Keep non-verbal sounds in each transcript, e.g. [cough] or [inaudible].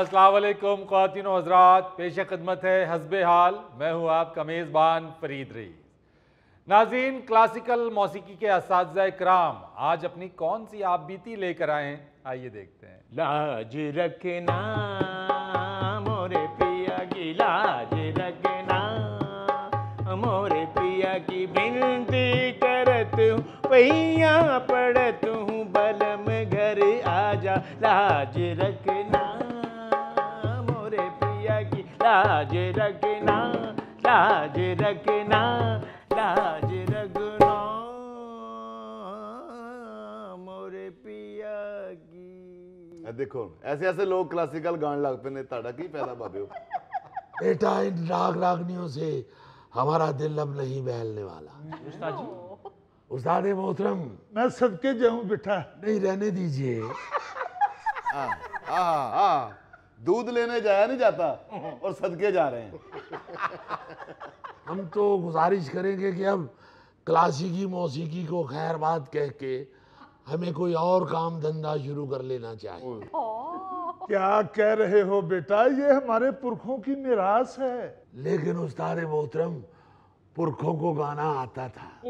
असलकुम खातिन हजरात पेश खदमत है हसब हाल मैं हूँ आपका मेज़बान फरीद रही नाजीन क्लासिकल मौसीकी के इस कराम आज अपनी कौन सी आप बीती लेकर आए आइए देखते हैं लाज रखना मोरे पिया की लाज रखना मोरे पिया की बिनती करत हूँ पैया पड़त हूँ बलम घर आजा लाज रखना लाज रखना लाज रखना लाज रखना मोरे पिया की देखो ऐसे ऐसे लोग क्लासिकल गान लग पे ने ताड़ा की पैदा बाबे हो बेटा इन राग रागनियों से हमारा दिल अब नहीं बहलने वाला उस्ताद जी उस्ताद मोहतरम मैं सबके जाऊं बेटा नहीं रहने दीजिए आ, आ, आ, दूध लेने जाया नहीं जाता और सदके जा रहे हैं हम तो गुजारिश करेंगे कि हम क्लासिकी मौसीकी को खैर बात कह के हमें कोई और काम धंधा शुरू कर लेना चाहिए क्या कह रहे हो बेटा ये हमारे पुरखों की निराश है लेकिन उस्ताद मोहतरम पुरखों को गाना आता था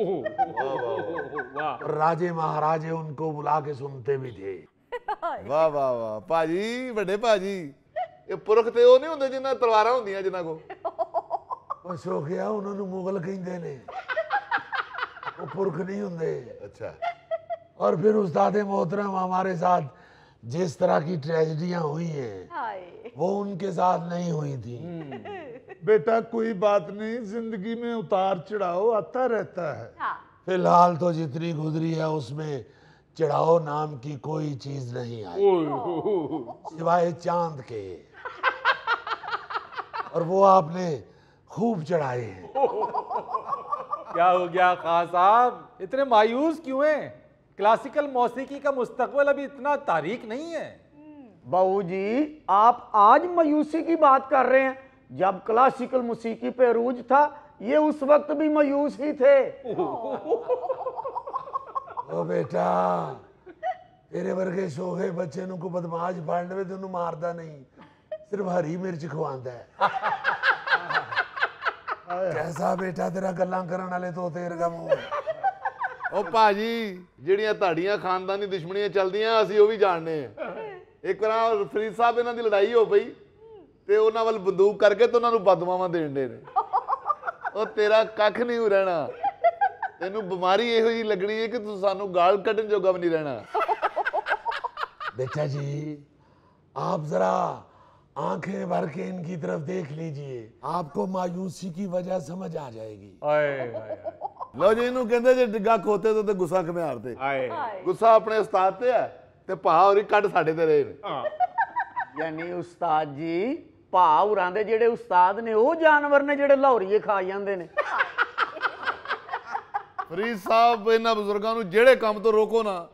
राजे महाराजे उनको बुला के सुनते भी थे [laughs] वाह वाह वाह पाजी बड़े पाजी ये पुरख तो ਉਹ नहीं होंगे जिन्हें तलवार होंगे जिन्हों को बस हो गया उन्होंने मुगल कहें पुरख नहीं होंगे अच्छा और फिर उस्ताद मोहतरम हमारे साथ जिस तरह की ट्रेजिडियां हुई हैं वो उनके साथ नहीं हुई थी बेटा कोई बात नहीं जिंदगी में उतार चढ़ाव आता रहता है हाँ फिलहाल तो जितनी गुजरी है उसमें चढ़ाव नाम की कोई चीज नहीं आई सिवाय चांद के और वो आपने खूब चढ़ाए हैं [laughs] क्या हो गया खान साहब इतने मायूस क्यों हैं क्लासिकल मौसीकी का मुस्तकबल अभी इतना तारीख नहीं है जी आप आज मायूसी की बात कर रहे हैं जब क्लासिकल मौसीकी पे अरूज था ये उस वक्त भी मायूस ही थे [laughs] ओ बेटा वर्गे ਵਰਗੇ ਸੋਹੇ बच्चे को बदमाश ਬਦਮਾਸ਼ में ਤੈਨੂੰ मारदा नहीं सिर्फ हरी मिर्च खवांदा है कैसा बेटा तेरा ਗੱਲਾਂ ਕਰਨ ਵਾਲੇ ਤੋਂ ਤੇਰ ਗਮ ਉਹ ਭਾਜੀ ਜਿਹੜੀਆਂ ਤੁਹਾਡੀਆਂ ਖਾਨਦਾਨੀ ਦੁਸ਼ਮਣੀਆਂ ਚਲਦੀਆਂ ਅਸੀਂ ਉਹ ਵੀ ਜਾਣਦੇ ਆ ਇੱਕ ਵਾਰ ਫਰੀਦ ਸਾਹਿਬ ਇਹਨਾਂ ਦੀ ਲੜਾਈ ਹੋ ਪਈ ਤੇ ਉਹਨਾਂ ਵੱਲ ਬੰਦੂਕ ਕਰਕੇ ਤੇ ਉਹਨਾਂ ਨੂੰ ਬਦਮਾਵਾ ਦੇਣ ਦੇ ਨੇ ਉਹ ਤੇਰਾ ਕੱਖ ਨਹੀਂ ਹੋ ਰਹਿਣਾ ਤੈਨੂੰ ਬਿਮਾਰੀ ਇਹੋ ਜੀ ਲੱਗਣੀ ਹੈ ਕਿ ਤੂੰ ਸਾਨੂੰ ਗਾਲ ਕੱਢਣ ਜੋਗਾ ਵੀ ਨਹੀਂ ਰਹਿਣਾ बेटा जी आप जरा आंखें भर के इनकी तरफ देख लीजिए आपको मायूसी की वजह समझ आ जाएगी ਆਏ ਹਾਏ ਲਓ ਜੀ ਇਹਨੂੰ ਕਹਿੰਦੇ ਜੇ ਡਿੱਗਾ ਖੋਤੇ ਤੇ ਤੇ ਗੁੱਸਾ ਕਿਵੇਂ ਹਾਰਦੇ ਹਾਏ ਹਾਏ। ਗੁੱਸਾ ਆਪਣੇ ਉਸਤਾਦ ਤੇ ਹੈ ਤੇ ਭਾ ਹੋਰੀ ਕੱਢ ਸਾਡੇ ਤੇ ਰਹੇ ਨੇ ਹਾਂ ਯਾਨੀ ਉਸਤਾਦ ਜੀ ਭਾ ਉਰਾਂ ਦੇ ਜਿਹੜੇ ਉਸਤਾਦ ਨੇ ਉਹ ਜਾਨਵਰ ਨੇ ਜਿਹੜੇ ਲਾਹੌਰੀਏ ਖਾ ਜਾਂਦੇ ਨੇ ਫਰੀਦ ਸਾਹਿਬ ਇਹਨਾਂ ਬਜ਼ੁਰਗਾਂ ਨੂੰ ਜਿਹੜੇ ਕੰਮ ਤੋਂ ਰੋਕੋ ਨਾ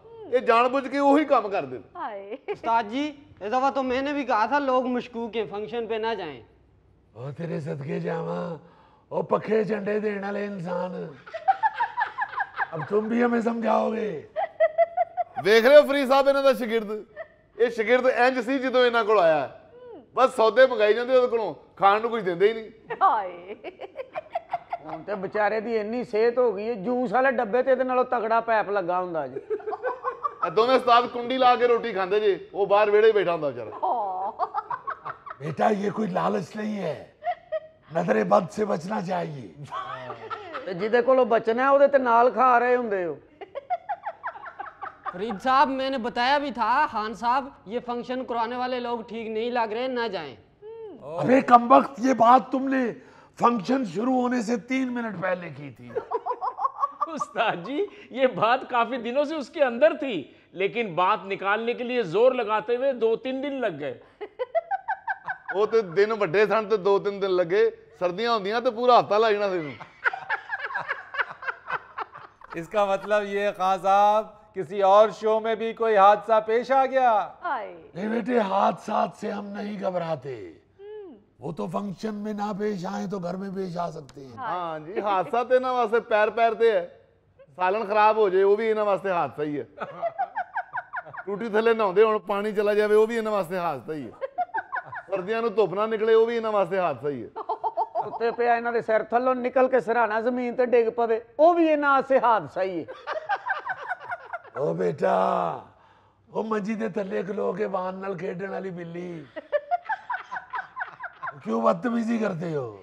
ਜਾਣ ਬੁੱਝ ਕੇ ਉਹੀ ਕੰਮ ਕਰਦੇ ਨੇ ਹਾਏ ਉਸਤਾਦ ਜੀ ਇਹ ਦਵਾ तो ਮੈਨੇ ਵੀ ਕਹਾ ਥਾ ਲੋਕ ਮਸ਼ਕੂਕ ਹੈ ਫੰਕਸ਼ਨ पे ਨਾ ਜਾਏ ਉਹ ਤੇਰੇ ਸਦਕੇ ਜਾਵਾ ਉਹ ਪੱਖੇ ਝੰਡੇ ਦੇਣ ਵਾਲੇ ਇਨਸਾਨ ਅਬ ਤੁਮ ਵੀ ਹਮੇ ਸਮਝਾਓਗੇ ਵੇਖ ਰਹੇ ਹੋ ਫਰੀ ਸਾਹਿਬ ਇਹਨਾਂ ਦਾ ਸ਼ਾਗਿਰਦ ਇਹ ਸ਼ਾਗਿਰਦ ਇੰਜ ਸੀ ਜਦੋਂ ਇਹਨਾਂ ਕੋਲ ਆਇਆ ਬਸ ਸੌਦੇ ਮੰਗਾਈ ਜਾਂਦੇ ਉਹਦੇ ਕੋਲੋਂ ਖਾਣ ਨੂੰ ਕੁਝ ਦਿੰਦੇ ਹੀ ਨਹੀਂ ਹਾਏ ਹੁਣ ਤੇ ਵਿਚਾਰੇ ਦੀ ਇੰਨੀ ਸਿਹਤ ਹੋ ਗਈ ਹੈ ਜੂਸ ਵਾਲੇ ਡੱਬੇ ਤੇ ਇਹਦੇ ਨਾਲੋਂ ਤਗੜਾ ਪੈਪ ਲੱਗਾ ਹੁੰਦਾ ਜੀ ਆ उस्ताद कुंडी ला के रोटी खाते जे वो ਉਹ वेड़े बैठा ਬੈਠਾ बेचारा बेटा ये कोई लालच नहीं है नजरे बद से बचना चाहिए जिदे को बचना है ते नाल खा रहे होंगे फरीद साहब मैंने बताया भी था खान साहब ये फंक्शन कराने वाले लोग ठीक नहीं लग रहे ना जाएं अबे कम वक्त ये बात तुमने फंक्शन शुरू होने से तीन मिनट पहले की थी उस्ताद जी ये बात काफी दिनों से उसके अंदर थी लेकिन बात निकालने के लिए जोर लगाते हुए दो तीन दिन लग गए [laughs] वो तो दिन ਵੱਡੇ सन तो दो तीन दिन लगे सर्दियां ਹੁੰਦੀਆਂ तो पूरा हफ्ता लग जाना तेन [laughs] इसका मतलब ये खान साहब किसी और शो में भी कोई हादसा पेश आ गया नहीं बेटे हादसा से हम नहीं घबराते हम्म। वो तो फंक्शन में ना पेश आए तो घर में पेश आ सकते हैं हाँ जी हादसा तो इन्होंने वास्ते पैर पैर है सालन खराब हो जाए वो भी इन्होंने वास्ते हादसा ही है [laughs] ਟੂਟੀ ਥੱਲੇ ਨਹਾਉਂਦੇ ਹੁਣ ਪਾਣੀ ਚਲਾ ਜਾਵੇ ਉਹ ਵੀ ਇਹਨਾਂ ਵਾਸਤੇ ਹਾਦਸਾ ਹੀ ਹੈ ਸਰਦੀਆਂ ਨੂੰ ਧੁੱਪ ਨਾ ਨਿਕਲੇ ਉਹ ਵੀ ਇਹਨਾਂ ਵਾਸਤੇ ਹਾਦਸਾ ਹੀ ਹੈ ਉੱਤੇ ਪਿਆ ਇਹਨਾਂ ਦੇ ਸਿਰ ਥੱਲੋਂ ਨਿਕਲ ਕੇ ਸਰਾਣਾ ਜ਼ਮੀਨ ਤੇ ਡਿੱਗ ਪਵੇ ਉਹ ਵੀ ਇਹਨਾਂ ਵਾਸਤੇ ਹਾਦਸਾ ਹੀ ਹੈ ਓ ਬੇਟਾ ਉਹ ਮੰਜੀ ਦੇ ਥੱਲੇ ਖਲੋ ਕੇ ਵਾਨ ਨਾਲ ਖੇਡਣ ਵਾਲੀ ਬਿੱਲੀ ਕਿਉਂ ਬਦਤਮੀਜ਼ੀ ਕਰਦੇ ਹੋ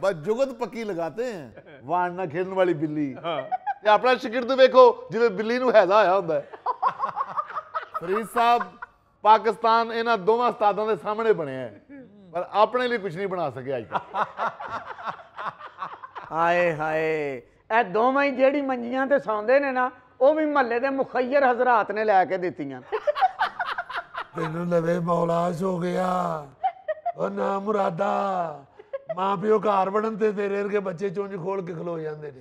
ਬਸ ਜੁਗਤ ਪੱਕੀ ਲਗਾਤੇ ਹੈ ਵਾਣ ਨਾਲ ਖੇਡਣ ਵਾਲੀ ਬਿੱਲੀ ਤੇ ਆਪਣਾ ਸ਼ਿਕਰ ਤੇ ਵੇਖੋ ਜਿਵੇਂ ਬਿੱਲੀ ਨੂੰ ਹੈਜ਼ਾ ਆਇਆ ਹੁੰਦਾ ਹੈ ਫਰੀਦ ਸਾਹਿਬ ਪਾਕਿਸਤਾਨ ਇਹਨਾਂ ਦੋਵਾਂ ਉਸਤਾਦਾਂ ਦੇ ਸਾਹਮਣੇ ਬਣਿਆ ਪਰ ਆਪਣੇ ਲਈ ਕੁਝ ਨਹੀਂ ਬਣਾ ਸਕਿਆ ਅੱਜ ਹਾਏ ਹਾਏ ਇਹ ਦੋਵਾਂ ਹੀ ਜਿਹੜੀ ਮੰਜੀਆਂ ਤੇ ਸੌਂਦੇ ਨੇ ਨਾ ਉਹ ਵੀ ਮਹੱਲੇ ਦੇ ਮੁਖੈਰ ਹਜ਼ਰਤ ਨੇ ਲੈ ਕੇ ਦਿੱਤੀਆਂ ਤੈਨੂੰ ਲਵੇ ਮੌਲਾਸ ਹੋ ਗਿਆ ਉਹ ਨਾ ਮੁਰਾਦਾ ਮਾਂ ਪਿਓ ਘਰ ਵੜਨ ਤੇ ਤੇਰੇ ਵਰਗੇ ਬੱਚੇ ਚੁੰਝ ਖੋਲ ਕੇ ਖਲੋ ਜਾਂਦੇ ਨੇ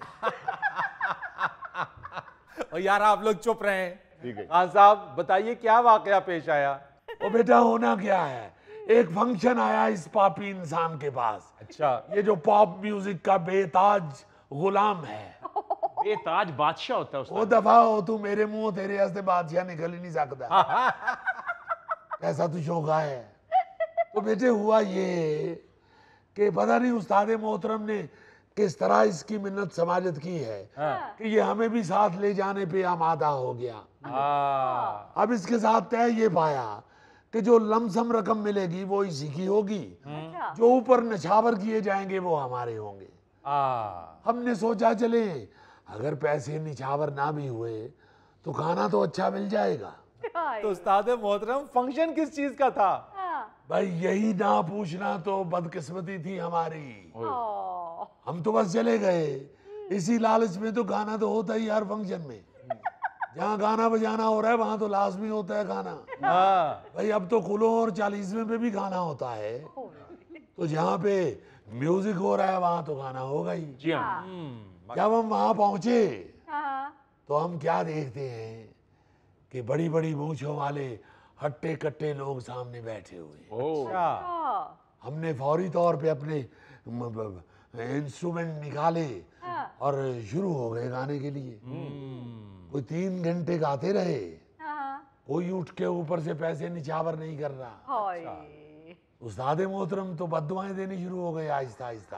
ਉਹ ਯਾਰ ਆਪ ਲੋਕ ਚੁੱਪ ਰਹੇ खान हाँ साहब बताइए क्या वाक्य पेश आया ओ बेटा होना क्या है एक फंक्शन आया इस पापी इंसान के पास अच्छा ये जो पॉप म्यूजिक का बेताज गुलाम है बेताज बादशाह होता है वो दफा हो तू मेरे मुंह तेरे हस्ते बादशाह निकल ही नहीं सकता ऐसा हाँ, हाँ। तू शौका है तो बेटे हुआ ये कि पता नहीं उस्ताद मोहतरम ने किस तरह इसकी मिन्नत समाजत की है हाँ। कि ये हमें भी साथ ले जाने पे आमादा हो गया हाँ। अब इसके साथ तय ये पाया कि जो लमसम रकम मिलेगी वो इसी की होगी हम्म। अच्छा। जो ऊपर नछावर किए जाएंगे वो हमारे होंगे हमने सोचा चले अगर पैसे निछावर ना भी हुए तो खाना तो अच्छा मिल जाएगा तो उस्ताद मोहतरम फंक्शन किस चीज का था हाँ। भाई यही ना पूछना तो बदकिस्मती थी हमारी हम तो बस चले गए इसी लालच में तो गाना तो होता ही हर फंक्शन में जहाँ गाना बजाना हो रहा है वहाँ तो लाजमी होता है गाना हाँ। भाई अब तो खुलो और चालीसवें पे भी गाना होता है तो जहाँ पे म्यूजिक हो रहा है वहाँ तो गाना होगा ही जी हाँ।, हाँ। हम्म, जब हम वहाँ पहुंचे हाँ, तो हम क्या देखते हैं कि बड़ी बड़ी मूछों वाले हट्टे कट्टे लोग सामने बैठे हुए अच्छा। हमने फौरी तौर पे अपने इंस्ट्रूमेंट निकाले हाँ। और शुरू हो गए गाने के लिए हम्म। कोई तीन घंटे गाते रहे हाँ, हाँ। कोई उठ के ऊपर से पैसे निछावर नहीं कर रहा अच्छा। उस्ताद मोहतरम तो बदवाएं देनी शुरू हो गए आहिस्ता आहिस्ता [laughs]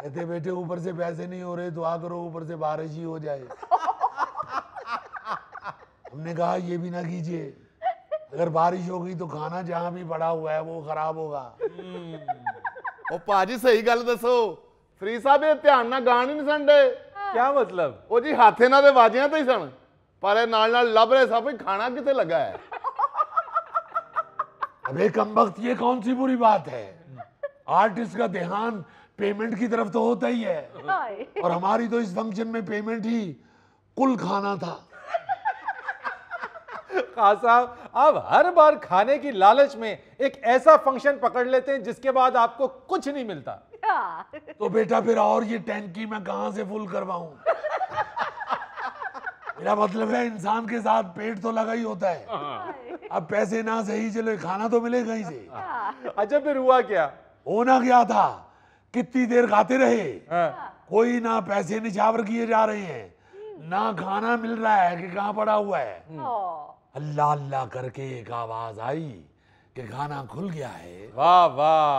कहते बेटे ऊपर से पैसे नहीं हो रहे दुआ करो ऊपर से बारिश ही हो जाए [laughs] हमने कहा ये भी ना कीजिए अगर बारिश होगी तो खाना जहाँ भी पड़ा हुआ है वो खराब होगा हम्म। ओ सही गल दसो फ्री साहब ध्यान ना गा नहीं सन डे हाँ। क्या मतलब वो जी हाथे ना दे वाजिया तो ही सन पर लभ रहे सब खाना कितने लगा है अरे कम वक्त ये कौन सी बुरी बात है आर्टिस्ट का ध्यान पेमेंट की तरफ तो होता ही है और हमारी तो इस फंक्शन में पेमेंट ही कुल खाना था खान साहब आप हर बार खाने की लालच में एक ऐसा फंक्शन पकड़ लेते हैं जिसके बाद आपको कुछ नहीं मिलता हाँ। तो बेटा फिर और ये टैंकी मैं कहा से फुल करवाऊं मेरा मतलब है इंसान के साथ पेट तो लगा ही होता है हाँ। अब पैसे ना सही चले खाना तो मिले कहीं से हाँ। अच्छा फिर हुआ क्या होना क्या था कितनी देर खाते रहे कोई ना पैसे निछावर किए जा रहे हैं ना खाना मिल रहा है कि कहाँ पड़ा हुआ है अल्लाह अल्लाह करके एक आवाज़ आई कि गाना खुल गया है वाह वाह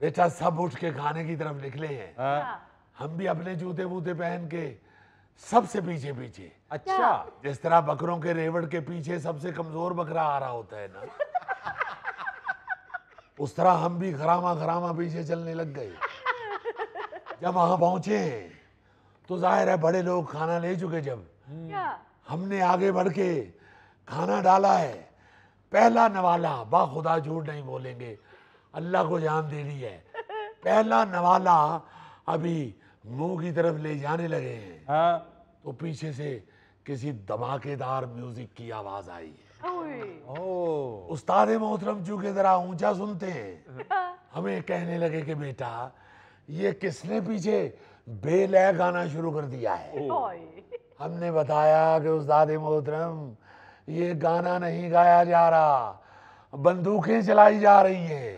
बेटा सब उठ के गाने की तरफ निकले हैं हाँ। हाँ। हम भी अपने जूते बूते पहन के सबसे पीछे पीछे अच्छा हाँ। जिस तरह बकरों के रेवड़ के पीछे सबसे कमजोर बकरा आ रहा होता है ना उस तरह हम भी घरामा घरामा पीछे चलने लग गए जब वहां पहुंचे हैं तो जाहिर है बड़े लोग खाना ले चुके जब हमने आगे बढ़ के खाना डाला है पहला नवाला खुदा झूठ नहीं बोलेंगे अल्लाह को जान दे रही है [laughs] पहला नवाला अभी मुंह की तरफ ले जाने लगे हैं हाँ। तो पीछे से किसी धमाकेदार म्यूजिक की आवाज आई है उस्ताद मोहतरम चूंकि जरा ऊंचा सुनते हैं [laughs] हमें कहने लगे कि बेटा ये किसने पीछे बेलै गाना शुरू कर दिया है हमने बताया कि उस्ताद मोहतरम ये गाना नहीं गाया जा रहा बंदूकें चलाई जा रही है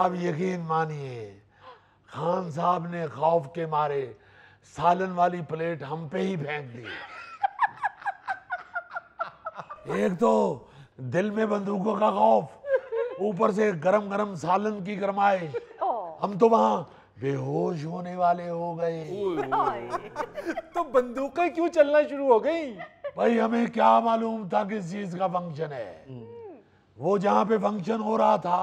आप यकीन मानिए खान साहब ने खौफ के मारे सालन वाली प्लेट हम पे ही फेंक दी एक तो दिल में बंदूकों का खौफ ऊपर से गरम गरम सालन की गरमाए हम तो वहां बेहोश होने वाले हो गए [laughs] तो बंदूकें क्यों चलना शुरू हो गई भाई हमें क्या मालूम था किस चीज का फंक्शन है वो जहाँ पे फंक्शन हो रहा था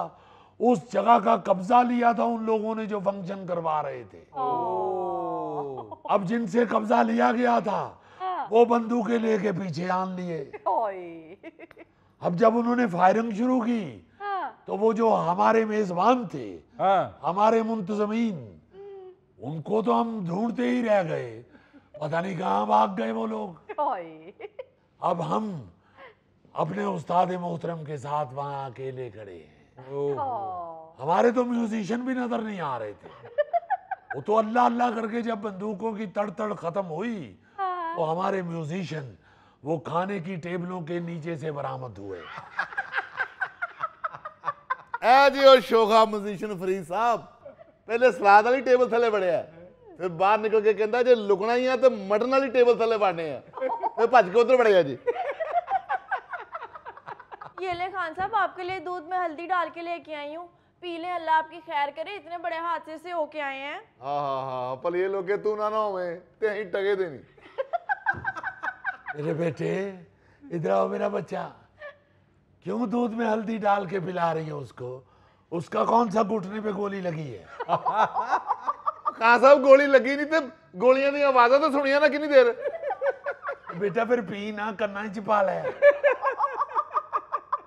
उस जगह का कब्जा लिया था उन लोगों ने जो फंक्शन करवा रहे थे अब जिनसे कब्जा लिया गया था हाँ। वो बंदूकें लेके पीछे आन लिए अब जब उन्होंने फायरिंग शुरू की हाँ। तो वो जो हमारे मेजबान थे हाँ। हमारे मुंतजमीन हम्म। उनको तो हम ढूंढते ही रह गए पता नहीं कहाँ भाग गए वो लोग अब हम अपने उस्ताद मोहतरम के साथ वहाँ अकेले खड़े हैं हमारे तो म्यूजिशियन भी नजर नहीं आ रहे थे वो तो अल्लाह अल्लाह करके जब बंदूकों की तड़ तड़ खत्म हुई हाँ। तो हमारे म्यूजिशियन वो खाने की टेबलों के नीचे से बरामद हुए जी शोखा म्यूजिशियन फरीद साहब पहले सलाद वाली टेबल थले बड़े है ਫਿਰ ਬਾਹਰ ਨਿਕਲ ਕੇ ਕਹਿੰਦਾ ਜੇ ਲੁਕਣਾ ਹੀ ਆ ਤੇ ਮਟਨ ਵਾਲੀ ਟੇਬਲ ਥੱਲੇ ਬਾਣੇ ਆ ਫਿਰ ਭੱਜ ਕੇ ਉਧਰ ਵੜਿਆ ये ले खान साहब आपके लिए दूध में हल्दी डाल के लेके आई हूँ पी ले अल्लाह आपकी खैर करे इतने बड़े हादसे से होके आए हैं हाँ हाँ हाँ, हाँ पर ये लोग तू ना ना होवे ते ही टगे देनी मेरे बेटे इधर आओ मेरा बच्चा क्यों दूध में हल्दी डाल के पिला रही है उसको उसका कौन सा घुटने पे गोली लगी है खान साहब गोली लगी नहीं तो गोलियां आवाजा तो सुनिया ना कि देर बेटा फिर पी ना कना च पा लै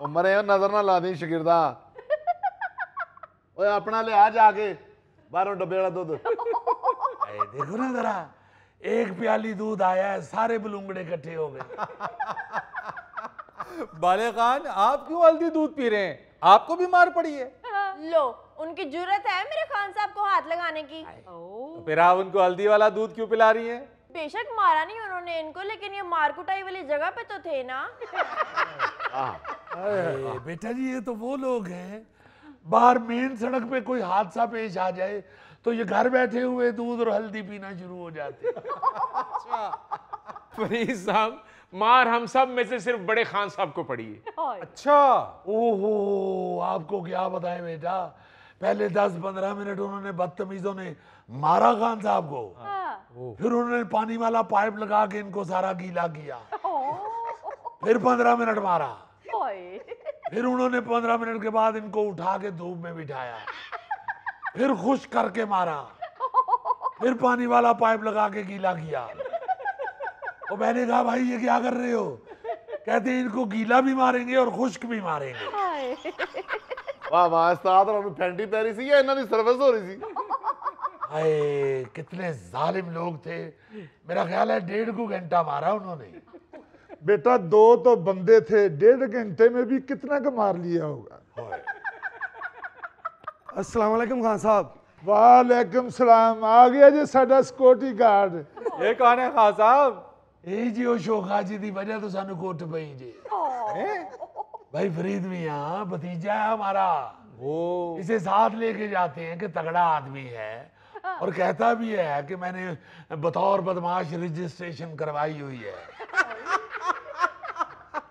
उमर नजर ना ला दी शिगिरदा अपना लिया जाके बारों डब्बे वाला दुध देखो ना जरा एक प्याली दूध आया है सारे बलूंगड़े इकट्ठे हो गए बाले खान आप क्यों हल्दी दूध पी रहे हैं आपको बीमार पड़ी है लो उनकी जरूरत है मेरे खान साहब को हाथ लगाने की तो फिर आप उनको हल्दी वाला दूध क्यों पिला रही हैं? बेशक मारा नहीं उन्होंने इनको लेकिन ये मारकुटाई वाली जगह पे तो थे ना [laughs] हाँ। बेटा जी ये तो वो लोग हैं बाहर मेन सड़क पे कोई हादसा पेश आ जाए तो ये घर बैठे हुए दूध और हल्दी पीना शुरू हो जाते अच्छा। मार हम सब में से सिर्फ बड़े खान साहब को पड़ी है अच्छा ओहो आपको क्या बताएं बेटा पहले दस पंद्रह मिनट उन्होंने बदतमीजों ने मारा खान साहब को हाँ। फिर उन्होंने पानी वाला पाइप लगा के इनको सारा गीला किया फिर पंद्रह मिनट मारा फिर उन्होंने पंद्रह मिनट के बाद इनको उठा के धूप में बिठाया फिर खुश करके मारा फिर पानी वाला पाइप लगा के गीला किया और मैंने कहा भाई ये क्या कर रहे हो कहते इनको गीला भी मारेंगे और खुश्क भी मारेंगे ਉਸਤਾਦ ਨੂੰ ਪੈ ਰਹੀ ਸੀ ਜਾਂ ਇਹਨਾਂ ਦੀ ਸਰਵਿਸ ਹੋ ਰਹੀ ਸੀ खान साहब वालेकुम तो सानू कोट जी भाई फरीद मिया भतीजा है हमारा वो इसे साथ लेके जाते हैं कि तगड़ा आदमी है हाँ। और कहता भी है कि मैंने बतौर बदमाश रजिस्ट्रेशन करवाई हुई है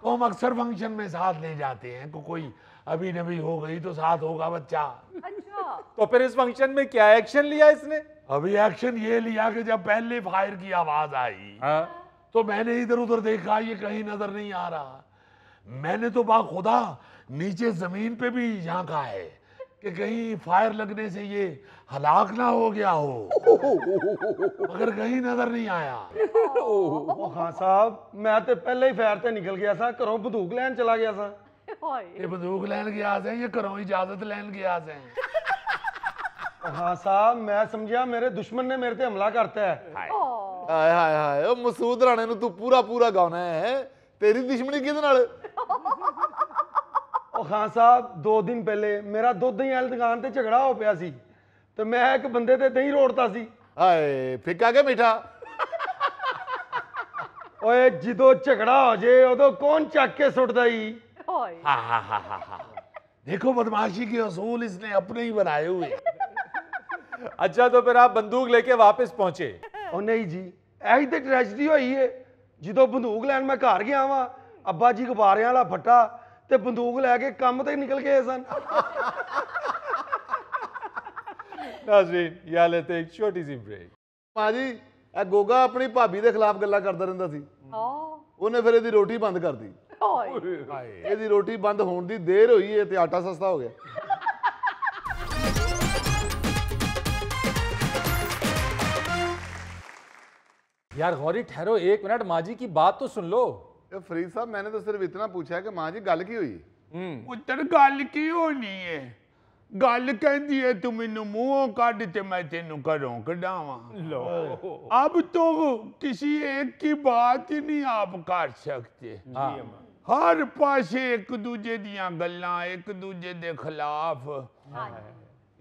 तो हम अक्सर फंक्शन में साथ ले जाते हैं को कोई अभी नबी हो गई तो साथ होगा बच्चा अच्छा तो फिर इस फंक्शन में क्या एक्शन लिया इसने अभी एक्शन ये लिया कि जब पहले फायर की आवाज आई हा? तो मैंने इधर उधर देखा ये कहीं नजर नहीं आ रहा मैंने तो बा खुदा नीचे ज़मीन पे भी यहाँ का है कि कहीं फायर लगने से ये हलाक ना हो गया हो मगर कहीं नजर नहीं आया ओ खान साहब मैं तो पहले ही फायर से निकल गया था घरों बंदूक लैन चला गया था ये बंदूक लैन गया से ये घरों इजाजत लैन गया से हाँ साहब मैं समझिया मेरे दुश्मन ने मेरे पे हमला करता है हाय हाय हाय मसूद राणे तू पूरा पूरा गाना है तेरी दुश्मनी किस ਉਹ ਖਾਨ ਸਾਹਿਬ 2 ਦਿਨ ਪਹਿਲੇ ਮੇਰਾ ਦੁੱਧ ਹੀ ਵਾਲੀ ਦੁਕਾਨ ਤੇ ਝਗੜਾ ਹੋ ਪਿਆ ਸੀ ਤੇ ਮੈਂ ਇੱਕ ਬੰਦੇ ਤੇ ਦਹੀਂ ਰੋੜਤਾ ਸੀ ਹਾਏ ਫਿੱਕਾ ਕੇ ਮਿੱਠਾ ਓਏ ਜਦੋਂ ਝਗੜਾ ਹੋ ਜੇ ਉਦੋਂ ਕੌਣ ਚੱਕ ਕੇ ਸੁੱਟਦਾ ਹੀ ਹਾਏ हा हा हा हा हा देखो बदमाशी के असूल इसने अपने ही बनाए हुए अच्छा तो फिर आप बंदूक लेके वापस पहुंचे ਉਹ ਨਹੀਂ ਜੀ ਇਹੀ ਤੇ ਟ੍ਰੈਜਡੀ ਹੋਈ ਏ ਜਦੋਂ ਬੰਦੂਕ ਲੈਣ ਮੈਂ ਘਰ ਗਿਆ ਵਾਂ अबा जी गुबारे वाला फटा तो बंदूक लैके कम तक निकल गए सन या लेते छोटी सी ब्रेक माजी ए गोगा अपनी भाभी के खिलाफ गल करता रहा उन्हें फिर यदि रोटी बंद कर दी यदि रोटी बंद होने की देर हुई आटा सस्ता हो गया यार गौरी ठहरो एक मिनट माजी की बात तो सुन लो तो फरीद साहब मैंने तो सिर्फ इतना पूछा है कि माँ जी गल की हुई पुत्र गल की होनी है ਗੱਲ ਕਹਿੰਦੀ ਏ ਤੂੰ ਮੈਨੂੰ ਮੂੰਹੋਂ ਕੱਢ ਤੇ ਮੈਂ ਤੈਨੂੰ ਘਰੋਂ ਕਢਾਵਾਂ ਲੋ ਅਬ ਤੋ ਕਿਸੇ ਇੱਕ ਕੀ ਬਾਤ ਹੀ ਨਹੀਂ ਆਪ ਕਰ ਸਕਤੇ ਹਰ ਪਾਸੇ ਇੱਕ ਦੂਜੇ ਦੀਆਂ ਗੱਲਾਂ ਇੱਕ ਦੂਜੇ ਦੇ ਖਿਲਾਫ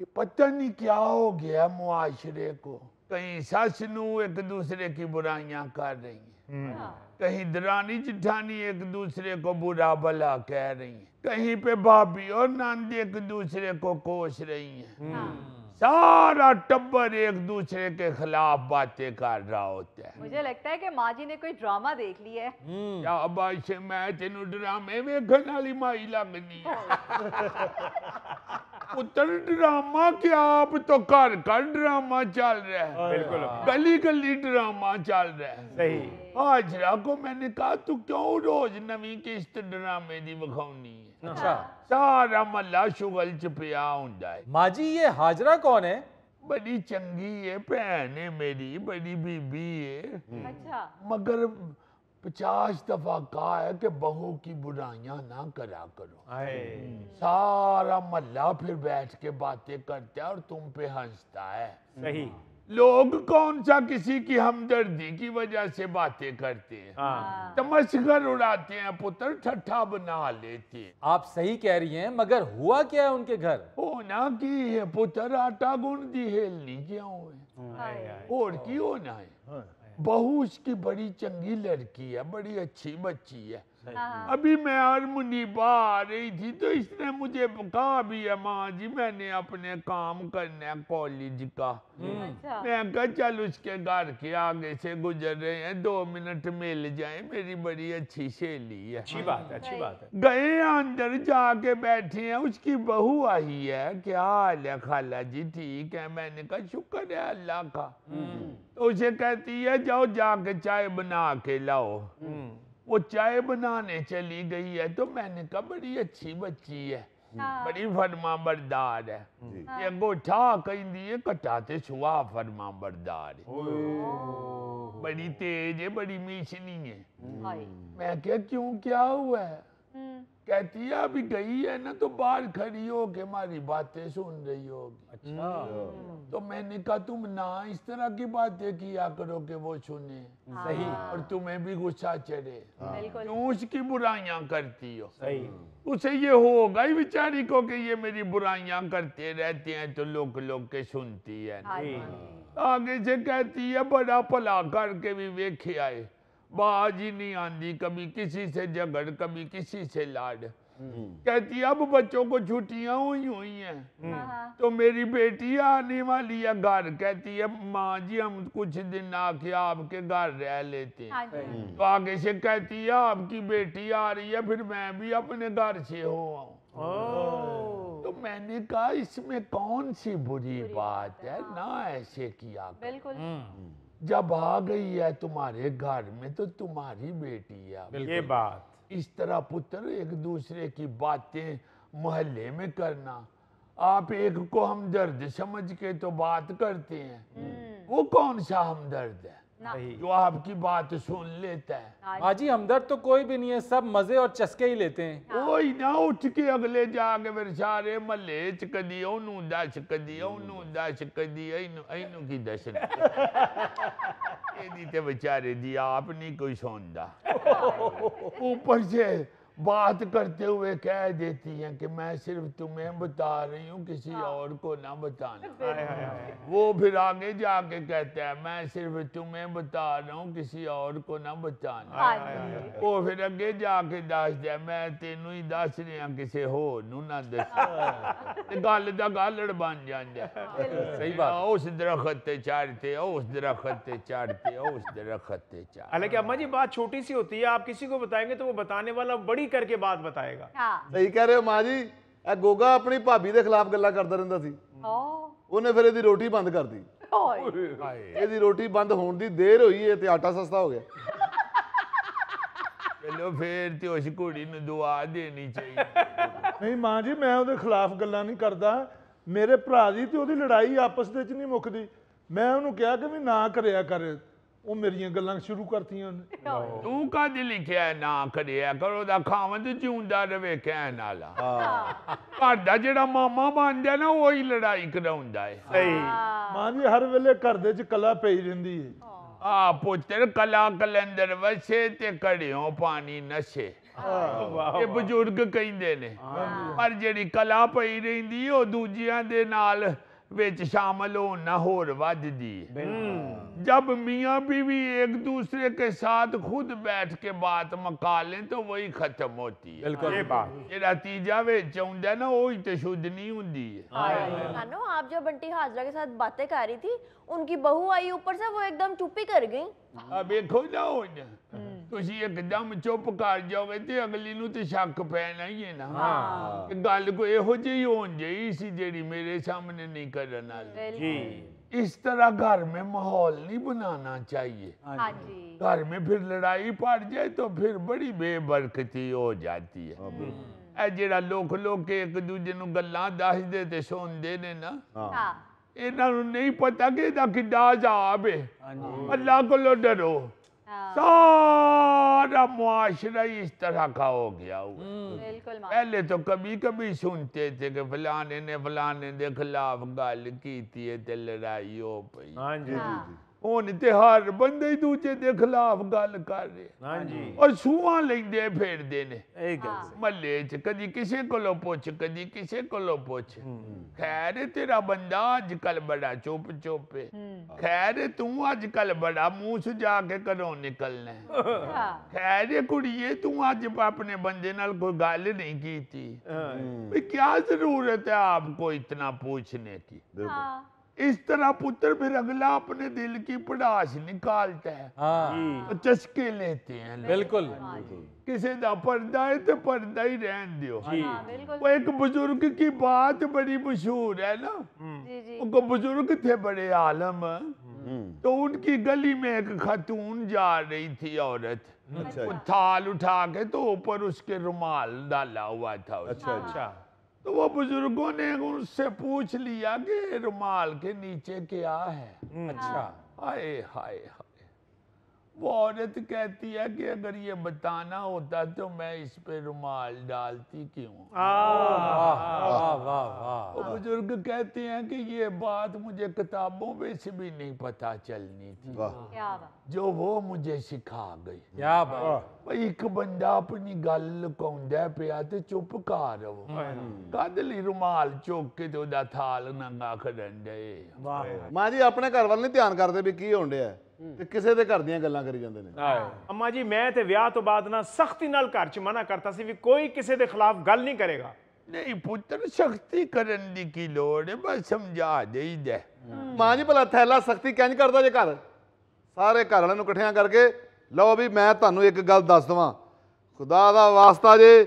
ਇਹ ਪਤਾ ਨਹੀਂ ਕੀ ਹੋ ਗਿਆ ਮੁਆਸ਼ਰੇ ਕੋ ਕਈ ਸੱਸ ਨੂੰ ਇੱਕ ਦੂਸਰੇ ਕੀ ਬੁਰਾਈਆਂ ਕਰ ਰਹੀ ਹੈ कहीं दरानी जिठानी एक दूसरे को बुरा भला कह रही हैं कहीं पे भाभी और नांदी एक दूसरे को कोस रही हैं हाँ। हम्म। सारा टब्बर एक दूसरे के खिलाफ बातें कर रहा होता है मुझे लगता है कि माँ जी ने कोई ड्रामा देख लिया है हम्म। मैं तेन ड्रामे वेखन वाली माई लगनी [laughs] पुत्र ड्रामा क्या आप तो घर घर ड्रामा चल रहा है बिल्कुल गली गली ड्रामा चल रहा है सही ਹਾਜਰਾ ਕੋ ਮੈਨੇ ਕਹਾ ਤੂੰ ਕਿਉਂ ਰੋਜ਼ ਨਵੀਂ ਕਿਸ਼ਤ ਡਰਾਮੇ ਦੀ ਵਿਖਾਉਣੀ ਹੈ ਅੱਛਾ ਸਾਰਾ ਮੱਲਾ ਸ਼ੁਗਲ ਚ ਪਿਆ ਹੁੰਦਾ ਹੈ ਮਾਜੀ ਇਹ ਹਾਜਰਾ ਕੌਣ ਹੈ बड़ी चंगी है भैन है मेरी बड़ी बीबी है हम्म। अच्छा मगर पचास दफा कहा है कि बहू की बुराइयां ना करा करो हम्म। सारा मल्ला फिर बैठ के बातें करता है और तुम पे हंसता है सही लोग कौन सा किसी की हमदर्दी की वजह से बातें करते हैं हाँ। हाँ। तमस्कर उड़ाते हैं पुत्र ठट्ठा बना लेते हैं आप सही कह रही हैं मगर हुआ क्या है उनके घर होना की है पुत्र आटा गुण दी हेलनी क्या हो और की ना है हाँ। बहू उसकी बड़ी चंगी लड़की है बड़ी अच्छी बच्ची है हाँ, हाँ। अभी मैं और मुनीबा आ रही थी तो इसने मुझे कहा भी है माँ जी मैंने अपने काम करने कॉलेज का हम्म। अच्छा। मैं कहा चल उसके घर के आगे से गुजर रहे हैं दो मिनट मिल जाए मेरी बड़ी अच्छी सहेली है अच्छी बात है अच्छी बात है गए अंदर जाके बैठे हैं उसकी बहू आई है क्या हाल है खाला जी ठीक है मैंने कहा शुक्र है अल्लाह का हम्म। तो उसे कहती है जाओ जाके चाय बना के लाओ हम्म। वो चाय बनाने चली गई है तो मैंने कहा बड़ी अच्छी बच्ची है हाँ। बड़ी फरमा बरदार है हाँ। ये गोठा कहीं दिए कटाते सुहा फरमा बरदार बड़ी तेज है बड़ी मीशनी है मैं क्या क्यों क्या हुआ है कहती है अभी गई है ना तो बाहर खड़ी हो के हमारी बातें सुन रही होगी अच्छा हम्म। तो मैंने कहा तुम ना इस तरह की बातें किया करो के वो सुने हाँ। सही और तुम्हें भी गुस्सा चढ़े हाँ। क्यों उसकी बुराइयां करती हो सही उसे ये होगा ही बेचारी को कि ये मेरी बुराइयां करते रहते हैं तो लोग लोग के सुनती है हाँ आगे से कहती है बड़ा भला करके भी वेखे आए बाजी नहीं आंदी कभी किसी से झगड़ कभी किसी से लाड हम्म। कहती अब बच्चों को छुट्टियां हुई हुई हैं हाँ, हाँ। तो मेरी बेटी आने वाली है घर कहती है माँ जी हम कुछ दिन आके आपके घर रह लेते हैं हाँ हम्म। तो आगे से कहती है आपकी बेटी आ रही है फिर मैं भी अपने घर से हो तो मैंने कहा इसमें कौन सी बुरी, बुरी बात है ना ऐसे किया बिल्कुल हम्म। जब आ गई है तुम्हारे घर में तो तुम्हारी बेटी है ये बात इस तरह पुत्र एक दूसरे की बातें मोहल्ले में करना आप एक को हमदर्द समझ के तो बात करते हैं हम्म। वो कौन सा हमदर्द है जो आपकी बात सुन लेता है हाजी हाँ हमदर्द तो कोई भी नहीं है सब मजे और चस्के ही लेते हैं कोई हाँ। ना उठ के अगले जाके फिर सारे मल्ले चक दिया ओनू दश क दिया ओनू दश क दिया इनु इनु की दस ਇਹਦੀ ਤੇ ਵਿਚਾਰੇ ਦੀ ਆਪ ਨਹੀਂ कोई ਸੁਣਦਾ हाँ। ऊपर से बात करते हुए कह देती हैं कि मैं सिर्फ तुम्हें बता रही हूँ किसी हाँ। और को ना बताना आए, आए, आए। वो फिर आगे जाके कहते हैं मैं सिर्फ तुम्हें बता रहा हूँ किसी और को ना बताना वो फिर अगे जाके दस दे मैं तेन ही दस रहा किसी होर ना दस [laughs] गल का गालड़ बन जाए [laughs] उस दरखत चढ़ते उस दरखत चढ़ते उस दरखत ते हालांकि अम्मा जी बात छोटी सी होती है आप किसी को बताएंगे तो वो बताने वाला बड़ी स्टडी ਕਰਕੇ ਬਾਤ ਬਤਾਏਗਾ ਸਹੀ ਕਹਿ ਰਹੇ ਹੋ ਮਾਂ ਜੀ ਇਹ ਗੋਗਾ ਆਪਣੀ ਭਾਬੀ ਦੇ ਖਿਲਾਫ ਗੱਲਾਂ ਕਰਦਾ ਰਹਿੰਦਾ ਸੀ ਉਹਨੇ ਫਿਰ ਇਹਦੀ ਰੋਟੀ ਬੰਦ ਕਰਦੀ ਓਏ ਹਾਏ ਇਹਦੀ ਰੋਟੀ ਬੰਦ ਹੋਣ ਦੀ ਦੇਰ ਹੋਈ ਏ ਤੇ ਆਟਾ ਸਸਤਾ ਹੋ ਗਿਆ ਚਲੋ ਫੇਰ ਤੇ ਉਸ ਕੁੜੀ ਨੂੰ ਦੁਆ ਦੇਣੀ ਚਾਹੀਦੀ ਨਹੀਂ ਮਾਂ ਜੀ ਮੈਂ ਉਹਦੇ ਖਿਲਾਫ ਗੱਲਾਂ ਨਹੀਂ ਕਰਦਾ ਮੇਰੇ ਭਰਾ ਦੀ ਤੇ ਉਹਦੀ ਲੜਾਈ ਆਪਸ ਦੇ ਵਿੱਚ ਨਹੀਂ ਮੁੱਕਦੀ ਮੈਂ ਉਹਨੂੰ ਕਿਹਾ ਕਿ ਵੀ ਨਾ ਕਰਿਆ ਕਰ ਉਹ ਮੇਰੀਆਂ ਗੱਲਾਂ ਸ਼ੁਰੂ ਕਰਤੀਆਂ ਉਹਨੇ [laughs] ਤੂੰ ਕਾਦੀ ਲਿਖਿਆ ਨਾ ਕਰਿਆ ਕਰੋ ਦਾ ਖਾਵੰਦ ਤੇ ਜਿਉਂਦਾ ਰਵੇ ਕਹਿਣ ਵਾਲਾ ਘਰ ਦਾ ਜਿਹੜਾ ਮਾਮਾ ਬਣਦਾ ਨਾ ਉਹ ਹੀ ਲੜਾਈ ਕਰਾਉਂਦਾ ਹੈ ਸਹੀ ਮਾਂ ਜੀ ਹਰ ਵੇਲੇ ਘਰ ਦੇ 'ਚ ਕਲਾ ਪਈ ਰਹਿੰਦੀ ਹੈ ਆ ਪੁੱਤਰ ਕਲਾ ਕਲੰਦਰ ਵਸੇ ਤੇ ਕੜਿਓ ਪਾਣੀ ਨਸ਼ੇ ਇਹ ਬਜ਼ੁਰਗ ਕਹਿੰਦੇ ਨੇ ਪਰ ਜਿਹੜੀ ਕਲਾ ਪਈ ਰਹਿੰਦੀ ਉਹ ਦੂਜਿਆਂ ਦੇ ਨਾਲ विच शामिलो नहोर वद जब मियाँ बीवी एक दूसरे के साथ खुद बैठ के बात मका ले तो वही खत्म होती है नतीजा वे चाहता ना वही तो शुद्ध नहीं होंगी आप जो बंटी हाजरा के साथ बातें कर रही थी उनकी बहू आई ऊपर से वो एकदम चुप्पी कर गई हाँ। अब देखो जाओ ਤੁਸੀਂ ਇੱਕਦਮ ਚੁੱਪ ਕਰ ਜਾਓਗੇ ਤੇ ਅਗਲੀ ਨੂੰ ਤੇ ਸ਼ੱਕ ਪੈਣਾ ਹੀ ਹੈ ਨਾ ਹਾਂ ਗੱਲ ਕੋ ਇਹੋ ਜਿਹੀ ਹੋਣ ਜਈ ਸੀ ਜਿਹੜੀ ਮੇਰੇ ਸਾਹਮਣੇ ਨਹੀਂ ਕਰਨ ਵਾਲੀ ਜੀ इस तरह घर में माहौल नहीं बनाना चाहिए हाँ, हाँ जी। घर में फिर लड़ाई पड़ जाए तो फिर बड़ी बेबरकती हो जाती है जेड़ा लोग लोग एक दूजे गल् सुन दे ने ना हाँ।, हाँ। ਇਹਨਾਂ ਨੂੰ सारा मुआशरा इस तरह का हो गया हुआ पहले तो कभी कभी सुनते थे कि फलाने ने फलाने के खिलाफ गल की लड़ाई हो पी ਉਹਨ ਤਿਹਾਰ ਬੰਦੇ ਹੀ ਦੂਜੇ ਦੇ ਖਿਲਾਫ ਗੱਲ ਕਰ ਰਹੇ ਹਾਂਜੀ ਔਰ ਸੂਆਂ ਲੈਂਦੇ ਫੇਰਦੇ ਨੇ ਇਹ ਗੱਲ ਮੱਲੇ 'ਚ ਕਦੀ ਕਿਸੇ ਕੋਲੋਂ ਪੁੱਛ ਕਦੀ ਕਿਸੇ ਕੋਲੋਂ ਪੁੱਛ ਖੈਰ ਤੇਰਾ ਬੰਦਾ ਅੱਜ ਕੱਲ ਬੜਾ ਚੁੱਪ ਚੁੱਪ ਹੈ ਖੈਰ ਤੂੰ ਅੱਜ ਕੱਲ ਬੜਾ ਮੂੰਹ ਸੁਜਾ ਕੇ ਘਰੋਂ ਨਿਕਲਣਾ ਖੈਰ ਕੁੜੀਏ ਤੂੰ ਅੱਜ ਆਪਣੇ ਬੰਦੇ ਨਾਲ ਕੋਈ ਗੱਲ ਨਹੀਂ ਕੀਤੀ ਵੀ ਕੀ ਜ਼ਰੂਰਤ ਹੈ ਆਪਕੋ ਇਤਨਾ ਪੁੱਛਨੇ ਕੀ ਬਿਲਕੁਲ इस तरह पुत्र फिर अगला अपने दिल की पड़ाश निकालता है हाँ। तो चस्के लेते हैं बिल्कुल किसी का पर्दा है तो पर्दा ही रहन दियो हाँ, वो एक बुजुर्ग की बात बड़ी मशहूर है ना हम्म। उनको बुजुर्ग थे बड़े आलम हम्म। तो उनकी गली में एक खतून जा रही थी औरत अच्छा। थाल उठा के तो ऊपर उसके रुमाल डाला हुआ था अच्छा अच्छा तो वो बुजुर्गों ने उनसे पूछ लिया कि रुमाल के नीचे क्या है अच्छा हाय हाय हाय वो औरत कहती है कि अगर ये बताना होता तो मैं इस पे रुमाल डालती क्यों बुजुर्ग कहते हैं कि ये बात मुझे किताबों में से भी नहीं पता चलनी थी जो वो मुझे सिखा गई क्या भाई एक बंदा अपनी गल लुका पिया तो चुप कर रहो हम्म। कदली रुमाल चुक के ते थाल नंगा खड़न डे मां जी अपने घर वाल नहीं ध्यान करदे भी की होंडे ਤੇ ਕਿਸੇ ਦੇ ਘਰ ਦੀਆਂ ਗੱਲਾਂ ਕਰੀ ਜਾਂਦੇ ਨੇ ਅੰਮਾ ਜੀ ਮੈਂ ਤੇ ਵਿਆਹ ਤੋਂ ਬਾਅਦ ਨਾ ਸਖਤੀ ਨਾਲ ਘਰ 'ਚ ਮਨਾ ਕਰਤਾ ਸੀ ਵੀ ਕੋਈ ਕਿਸੇ ਦੇ ਖਿਲਾਫ ਗੱਲ ਨਹੀਂ ਕਰੇਗਾ ਨਹੀਂ ਪੁੱਤਰ ਸ਼ਕਤੀ ਕਰਨ ਦੀ ਕੀ ਲੋੜ ਹੈ ਬਸ ਸਮਝਾ ਦੇਈਦਾ ਮਾਂ ਜੀ ਭਲਾ ਥੈਲਾ ਸਖਤੀ ਕਿੰਜ ਕਰਦਾ ਜੇ ਘਰ ਸਾਰੇ ਘਰ ਵਾਲਿਆਂ ਨੂੰ ਇਕੱਠਿਆਂ ਕਰਕੇ ਲਓ ਵੀ ਮੈਂ ਤੁਹਾਨੂੰ ਇੱਕ ਗੱਲ ਦੱਸ ਦਵਾਂ ਖੁਦਾ ਦਾ ਵਾਸਤਾ ਜੇ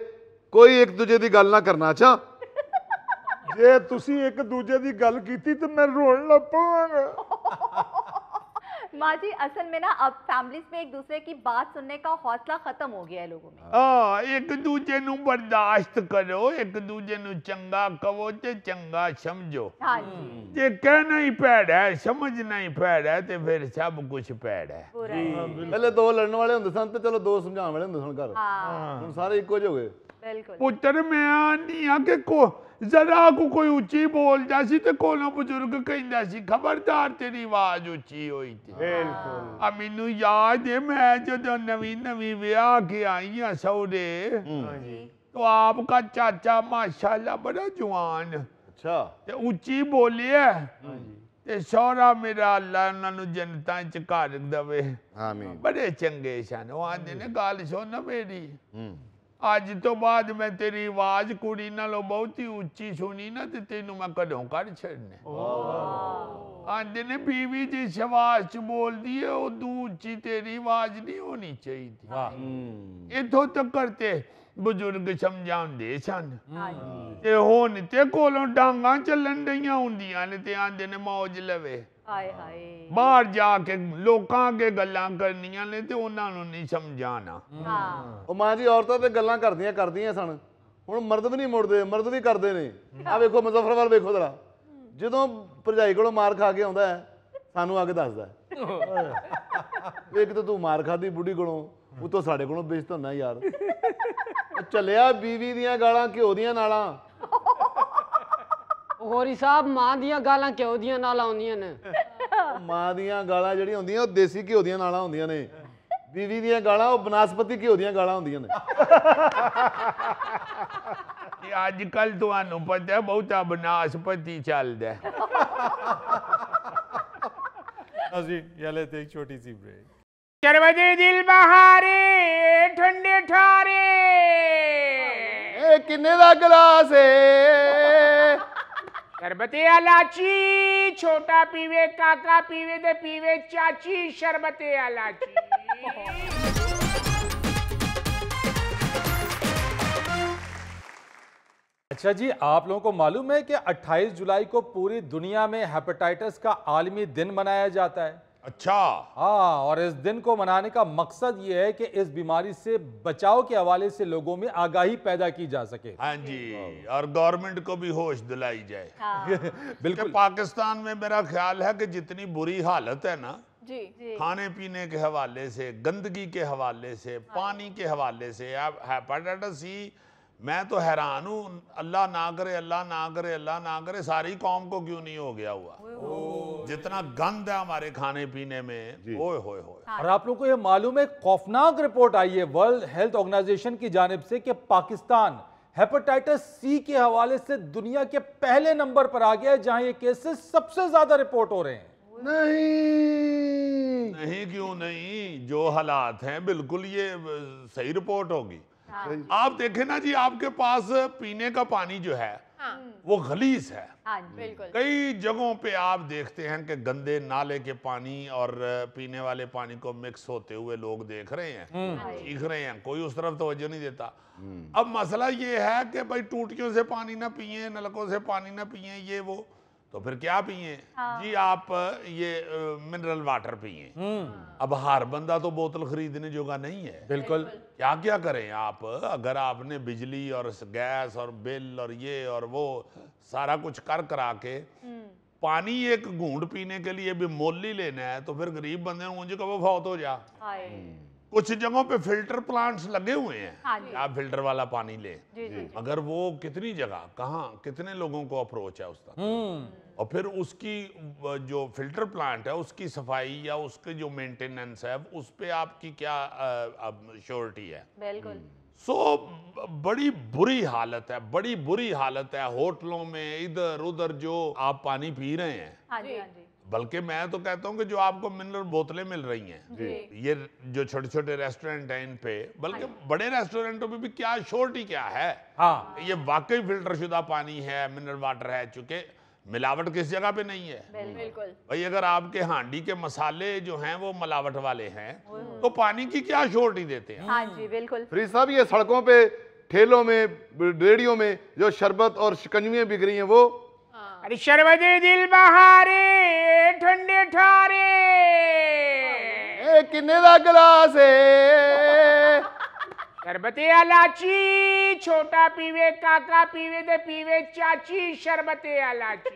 ਕੋਈ ਇੱਕ ਦੂਜੇ ਦੀ ਗੱਲ ਨਾ ਕਰਨਾ ਚਾ ਜੇ ਤੁਸੀਂ ਇੱਕ ਦੂਜੇ ਦੀ ਗੱਲ ਕੀਤੀ ਤੇ ਮੈਂ ਰੋਣ ਲੱਗ माँ जी असल में ना अब फैमिलीज में एक दूसरे की बात सुनने का हौसला खत्म हो गया है लोगों में ਹਾਂ ਇੱਕ ਦੂਜੇ ਨੂੰ ਬਰਦਾਸ਼ਤ ਕਰੋ ਇੱਕ ਦੂਜੇ ਨੂੰ ਚੰਗਾ ਕਹੋ ਤੇ ਚੰਗਾ ਸਮਝੋ हाँ जी ਜੇ ਕਹਿਣਾ ਹੀ ਭੈੜਾ ਹੈ ਸਮਝਣਾ ਹੀ ਭੈੜਾ ਹੈ ਤੇ ਫਿਰ ਸਭ ਕੁਝ ਭੈੜਾ ਹੈ ਬੁरा है। ਪਹਿਲੇ ਦੋ ਲੜਨ ਵਾਲੇ ਹੁੰਦੇ ਸਨ ਤੇ ਚਲੋ ਦੋ ਸਮਝਾਉਣ ਵਾਲੇ ਹੁੰਦੇ ਸਨ ਘਰ हाँ ਹੁਣ ਸਾਰੇ ਇੱਕੋ ਜਿਹੇ ਹੋ ਗਏ पुत्र मैं आनी आ के को जरा को कोई ऊंची बोल जासी तो कोनो बुजुर्ग कहीं जासी खबरदार तेरी आवाज ऊंची हुई थी बिल्कुल मैनू याद है मैं जो नवी नवी ब्याह के आई हम्म। हाँ सौरे तो आपका चाचा माशाल्लाह बड़ा जवान अच्छा ऊंची बोली है ਤੇ ਸੋਹਰਾ ਮੇਰਾ ਅੱਲਾ ਉਹਨਾਂ ਨੂੰ जनता ਚ ਘਰ ਦਵੇ बड़े चंगे ਚੰਗੇ ਸਨ ਉਹ ਆਂਦੇ ਨੇ ਗੱਲ ਸੁਣ ਅੱਜ ਤੋਂ ਬਾਅਦ ਮੈਂ ਤੇਰੀ ਆਵਾਜ਼ ਕੁੜੀ ਨਾਲੋਂ ਬਹੁਤੀ ਉੱਚੀ ਸੁਣੀ ਨਾ ਤੇ ਤੈਨੂੰ ਮੈਂ ਕਦੋਂ ਕੱਢ ਛੱਡਨੇ ਵਾਹ ਆਂਦੇ ਨੇ ਬੀਵੀ ਜੀ ਸ਼ਵਾਸ ਚ ਬੋਲਦੀ ਏ ਉਹ ਦੂ ਉੱਚੀ ਤੇਰੀ ਆਵਾਜ਼ ਨਹੀਂ ਹੋਣੀ ਚਾਹੀਦੀ ਵਾਹ ਇਥੋਂ ਤੱਕ ਕਰਤੇ ਬਜ਼ੁਰਗ ਸਮਝਾਉਂਦੇ ਸਨ ਤੇ ਹੁਣ ਤੇ ਕੋਲੋਂ ਡਾਂਗਾ ਚੱਲਣ ਡਈਆਂ ਹੁੰਦੀਆਂ ਨੇ ਤੇ ਆਂਦੇ ਨੇ ਮੌਜ ਲਵੇ ਹਾਏ ਹਾਏ ਬਾਹਰ ਜਾ ਕੇ ਲੋਕਾਂ ਅੱਗੇ ਗੱਲਾਂ ਕਰਨੀਆਂ ਨੇ ਤੇ ਉਹਨਾਂ ਨੂੰ ਨਹੀਂ ਸਮਝਾਣਾ ਹਾਂ ਉਹ ਮਾਂ ਜੀ ਔਰਤਾਂ ਤੇ ਗੱਲਾਂ ਕਰਦੀਆਂ ਕਰਦੀਆਂ ਸਨ ਹੁਣ ਮਰਦ ਵੀ ਨਹੀਂ ਮੁੜਦੇ ਮਰਦ ਵੀ ਕਰਦੇ ਨੇ ਆ ਵੇਖੋ ਮੁਜ਼ਫਰਵਾਲ ਵੇਖੋ ਜ਼ਰਾ ਜਦੋਂ ਭਰਜਾਈ ਕੋਲੋਂ ਮਾਰ ਖਾ ਕੇ ਆਉਂਦਾ ਸਾਨੂੰ ਆ ਕੇ ਦੱਸਦਾ ਇੱਕ ਤਾਂ ਤੂੰ ਮਾਰ ਖਾਦੀ ਬੁੱਢੀ ਕੋਲੋਂ ਉਤੋਂ ਸਾਡੇ ਕੋਲੋਂ ਬੇਇੱਜ਼ਤ ਹੁੰਦਾ ਯਾਰ ਚੱਲਿਆ ਬੀਵੀ ਦੀਆਂ ਗਾਲਾਂ ਘਿਓ ਦੀਆਂ ਨਾਲਾਂ ਗੋਰੀ ਸਾਹਿਬ ਮਾਂ ਦੀਆਂ ਗਾਲਾਂ ਕਿਉਂ ਦੀਆਂ ਨਾਲ ਆਉਂਦੀਆਂ ਨੇ ਮਾਂ ਦੀਆਂ ਗਾਲਾਂ ਜਿਹੜੀਆਂ ਹੁੰਦੀਆਂ ਉਹ ਦੇਸੀ ਘਿਓ ਦੀਆਂ ਨਾਲਾਂ ਹੁੰਦੀਆਂ ਨੇ ਬੀਵੀ ਦੀਆਂ ਗਾਲਾਂ ਉਹ ਬਨਾਸਪਤੀ ਘਿਓ ਦੀਆਂ ਗਾਲਾਂ ਹੁੰਦੀਆਂ ਨੇ ਅੱਜ ਕੱਲ ਤੁਹਾਨੂੰ ਪਤਾ ਬਹੁਤਾ ਬਨਾਸਪਤੀ ਚੱਲਦਾ ਹੈ जी ये लेते एक छोटी सी ब्रेक दरवाजे दिल बहारे ठंडे ठारे किन्ने दा गलास है शरबत अलाची छोटा पीवे काका पीवे दे पीवे चाची शरबत अलाची अच्छा जी आप लोगों को मालूम है कि 28 जुलाई को पूरी दुनिया में हेपेटाइटिस का आलमी दिन मनाया जाता है अच्छा हाँ और इस दिन को मनाने का मकसद ये है कि इस बीमारी से बचाव के हवाले से लोगों में आगाही पैदा की जा सके हाँ जी और गवर्नमेंट को भी होश दिलाई जाए हाँ। [laughs] बिल्कुल पाकिस्तान में मेरा ख्याल है कि जितनी बुरी हालत है ना जी, जी। खाने पीने के हवाले से गंदगी के हवाले से हाँ। पानी के हवाले से आप सी मैं तो हैरान हूँ अल्लाह ना करे अल्लाह ना करे अल्लाह ना करे सारी कौम को क्यों नहीं हो गया हुआ ओ, जितना गंद है हमारे खाने पीने में ओए होए होए हाँ। और आप लोग को यह मालूम है खौफनाक रिपोर्ट आई है वर्ल्ड हेल्थ ऑर्गेनाइजेशन की जानब से कि पाकिस्तान हेपेटाइटिस सी के हवाले से दुनिया के पहले नंबर पर आ गया है जहां ये केसेस सबसे ज्यादा रिपोर्ट हो रहे हैं नहीं नहीं क्यों नहीं जो हालात हैं बिल्कुल ये सही रिपोर्ट होगी हाँ। आप देखे ना जी आपके पास पीने का पानी जो है हाँ। वो गलीस है हाँ, कई जगहों पे आप देखते हैं कि गंदे नाले के पानी और पीने वाले पानी को मिक्स होते हुए लोग देख रहे हैं चीख हम्म। हाँ रहे हैं कोई उस तरफ तवज्जो नहीं देता हम्म। अब मसला ये है कि भाई टूटियों से पानी ना पिए नलकों से पानी ना पिए ये वो तो फिर क्या पिए हाँ। जी आप ये मिनरल वाटर पिए हम्म। अब हर बंदा तो बोतल खरीदने जोगा नहीं है बिल्कुल क्या क्या करें आप अगर आपने बिजली और गैस और बिल और ये और वो सारा कुछ कर करा के हम्म। पानी एक घूंढ पीने के लिए भी मोली लेना है तो फिर गरीब बंदे मुझे कहो फौत हो जा हम्म। कुछ जगहों पे फिल्टर प्लांट्स लगे हुए हैं हाँ आप फिल्टर वाला पानी ले मगर वो कितनी जगह कहा कितने लोगों को अप्रोच है उसका और फिर उसकी जो फिल्टर प्लांट है उसकी सफाई या उसके जो मेंटेनेंस है उस पर आपकी क्या श्योरिटी है बिल्कुल हम्म। सो so, बड़ी बुरी हालत है बड़ी बुरी हालत है होटलों में इधर उधर जो आप पानी पी रहे हैं हाँ हाँ बल्कि मैं तो कहता हूँ कि जो आपको मिनरल बोतलें मिल रही हैं ये जो छोटे छोटे रेस्टोरेंट हैं इन पे बल्कि हाँ बड़े रेस्टोरेंटों में भी क्या शोर्टी क्या है हाँ ये वाकई फिल्टर शुदा पानी है मिनरल वाटर है चूंकि मिलावट किस जगह पे नहीं है हम्म। बिल्कुल भाई अगर आपके हांडी के मसाले जो हैं वो मिलावट वाले हैं तो पानी की क्या शोर नहीं देते हैं हाँ जी बिल्कुल फ्री साहब ये सड़कों पे ठेलों में रेडियो में जो शरबत और शिकंजवियाँ बिक रही हैं वो हाँ। अरे शरबत दिल बहारे ठंडे ठारे किन्ने का गिलास है शरबते अलाची छोटा पीवे काका पीवे दे पीवे चाची शरबते अलाची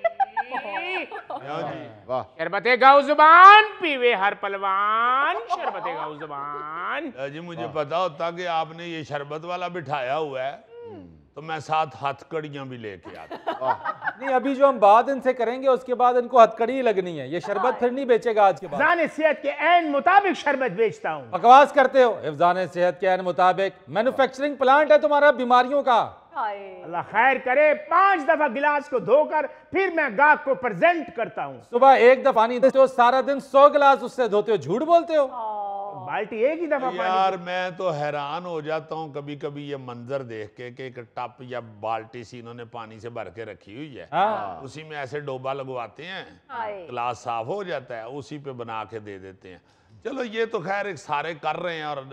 शरबते गाऊ जुबान पीवे हर पलवान शरबते गाऊ जुबान जी मुझे बताओ ताकि आपने ये शरबत वाला बिठाया हुआ है हम्म। तो मैं साथ हथकड़ियाँ भी लेके आता नहीं अभी जो हम बात इनसे करेंगे उसके बाद इनको हथकड़ी लगनी है ये शरबत हाँ। फिर नहीं बेचेगा आज के बाद सेहत के एन मुताबिक शरबत बेचता हूँ बकवास करते हो हिफान सेहत के एन मुताबिक मैनुफेक्चरिंग प्लांट है तुम्हारा बीमारियों का अल्लाह खैर करे पांच दफा गिलास को धोकर फिर मैं गाक को प्रेजेंट करता हूँ सुबह एक दफा नहीं देते हो सारा दिन सौ गिलास उससे धोते हो झूठ बोलते हो हाँ। बाल्टी एक ही दफा यार मैं तो हैरान हो जाता हूँ कभी कभी ये मंजर देख के कि एक टप या बाल्टी सी इन्होंने पानी से भर के रखी हुई है हाँ। उसी में ऐसे डोबा लगवाते हैं ग्लास साफ हो जाता है उसी पे बना के दे देते हैं चलो ये तो खैर एक सारे कर रहे हैं और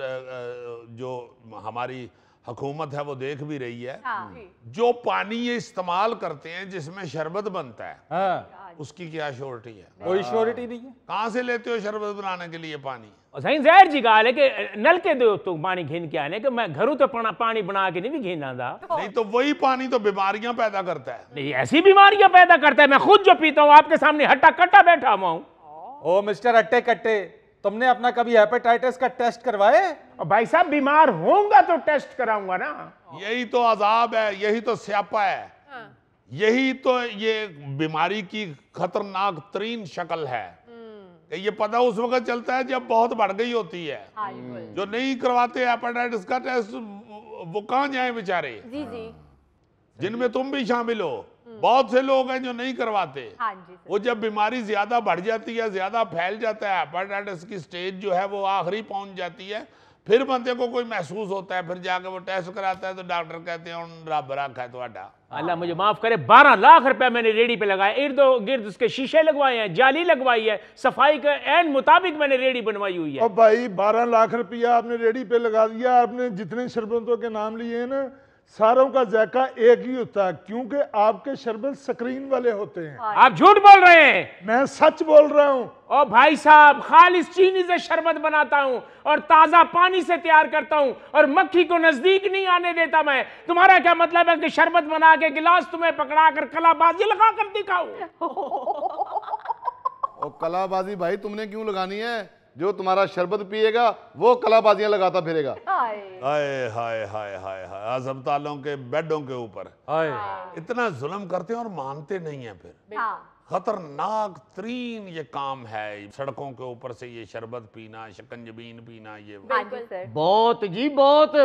जो हमारी हुकूमत है वो देख भी रही है हाँ। जो पानी ये इस्तेमाल करते हैं जिसमें शरबत बनता है हाँ। उसकी क्या श्योरिटी है कोई श्योरिटी नहीं है कहाँ से लेते हो शरबत बनाने के लिए पानी सही जहर जी का कि नल के दो तो पानी घिन के आने के मैं घरों तो पानी बना के नहीं भी घिन आता नहीं तो वही पानी तो बीमारियां पैदा करता है नहीं ऐसी बीमारियां पैदा करता है मैं खुद जो पीता हूँ आपके सामने हट्टा कट्टा बैठा हुआ हूँ ओ मिस्टर अट्टे कट्टे तुमने अपना कभी हेपेटाइटिस का टेस्ट करवाए और भाई साहब बीमार होऊंगा तो टेस्ट कराऊंगा ना यही तो अजाब है यही तो स्यापा है हाँ। यही तो ये बीमारी की खतरनाक तरीन शक्ल है हम्म। ये पता उस वक्त चलता है जब बहुत बढ़ गई होती है हाँ, तो जो नहीं करवाते हेपेटाइटिस का टेस्ट वो कहाँ जाए बेचारे जिनमें तुम भी शामिल हो हम्म। बहुत से लोग हैं जो नहीं करवाते हाँ जी वो जब बीमारी ज्यादा बढ़ जाती है ज्यादा फैल जाता है हेपाटाइटिस की स्टेज जो है वो आखिरी पहुंच जाती है फिर बंदे को कोई महसूस होता है फिर जाके वो टेस्ट कराता है तो डॉक्टर कहते हैं रब है अल्लाह मुझे माफ करे बारह लाख रुपया मैंने रेडी पे लगाया इर्द गिर्द उसके शीशे लगवाए हैं जाली लगवाई है सफाई के एन मुताबिक मैंने रेडी बनवाई हुई है और भाई बारह लाख रुपया आपने रेडी पे लगा दिया आपने जितने शरबतों के नाम लिए ना सारों का जायका एक ही होता है क्योंकि आपके शरबत स्क्रीन वाले होते हैं हाँ। आप झूठ बोल रहे हैं मैं सच बोल रहा हूँ ओ भाई साहब खालिश चीनी से शरबत बनाता हूँ और ताजा पानी से तैयार करता हूँ और मक्खी को नजदीक नहीं आने देता मैं तुम्हारा क्या मतलब है कि शरबत बना के गिलास तुम्हें पकड़ा कर कलाबाजी लगा कर दिखाऊ [laughs] कलाबाजी भाई तुमने क्यों लगानी है जो तुम्हारा शरबत पिएगा वो कलाबाजियां लगाता फिरेगा हाय हाय हाय हाय हाय अस्पतालों के बेडों के ऊपर हाय इतना जुल्म करते हैं और मानते नहीं है फिर हाँ। खतरनाक तरीन ये काम है सड़कों के ऊपर से ये शरबत पीना शकंजबीन पीना ये बहुत जी बहुत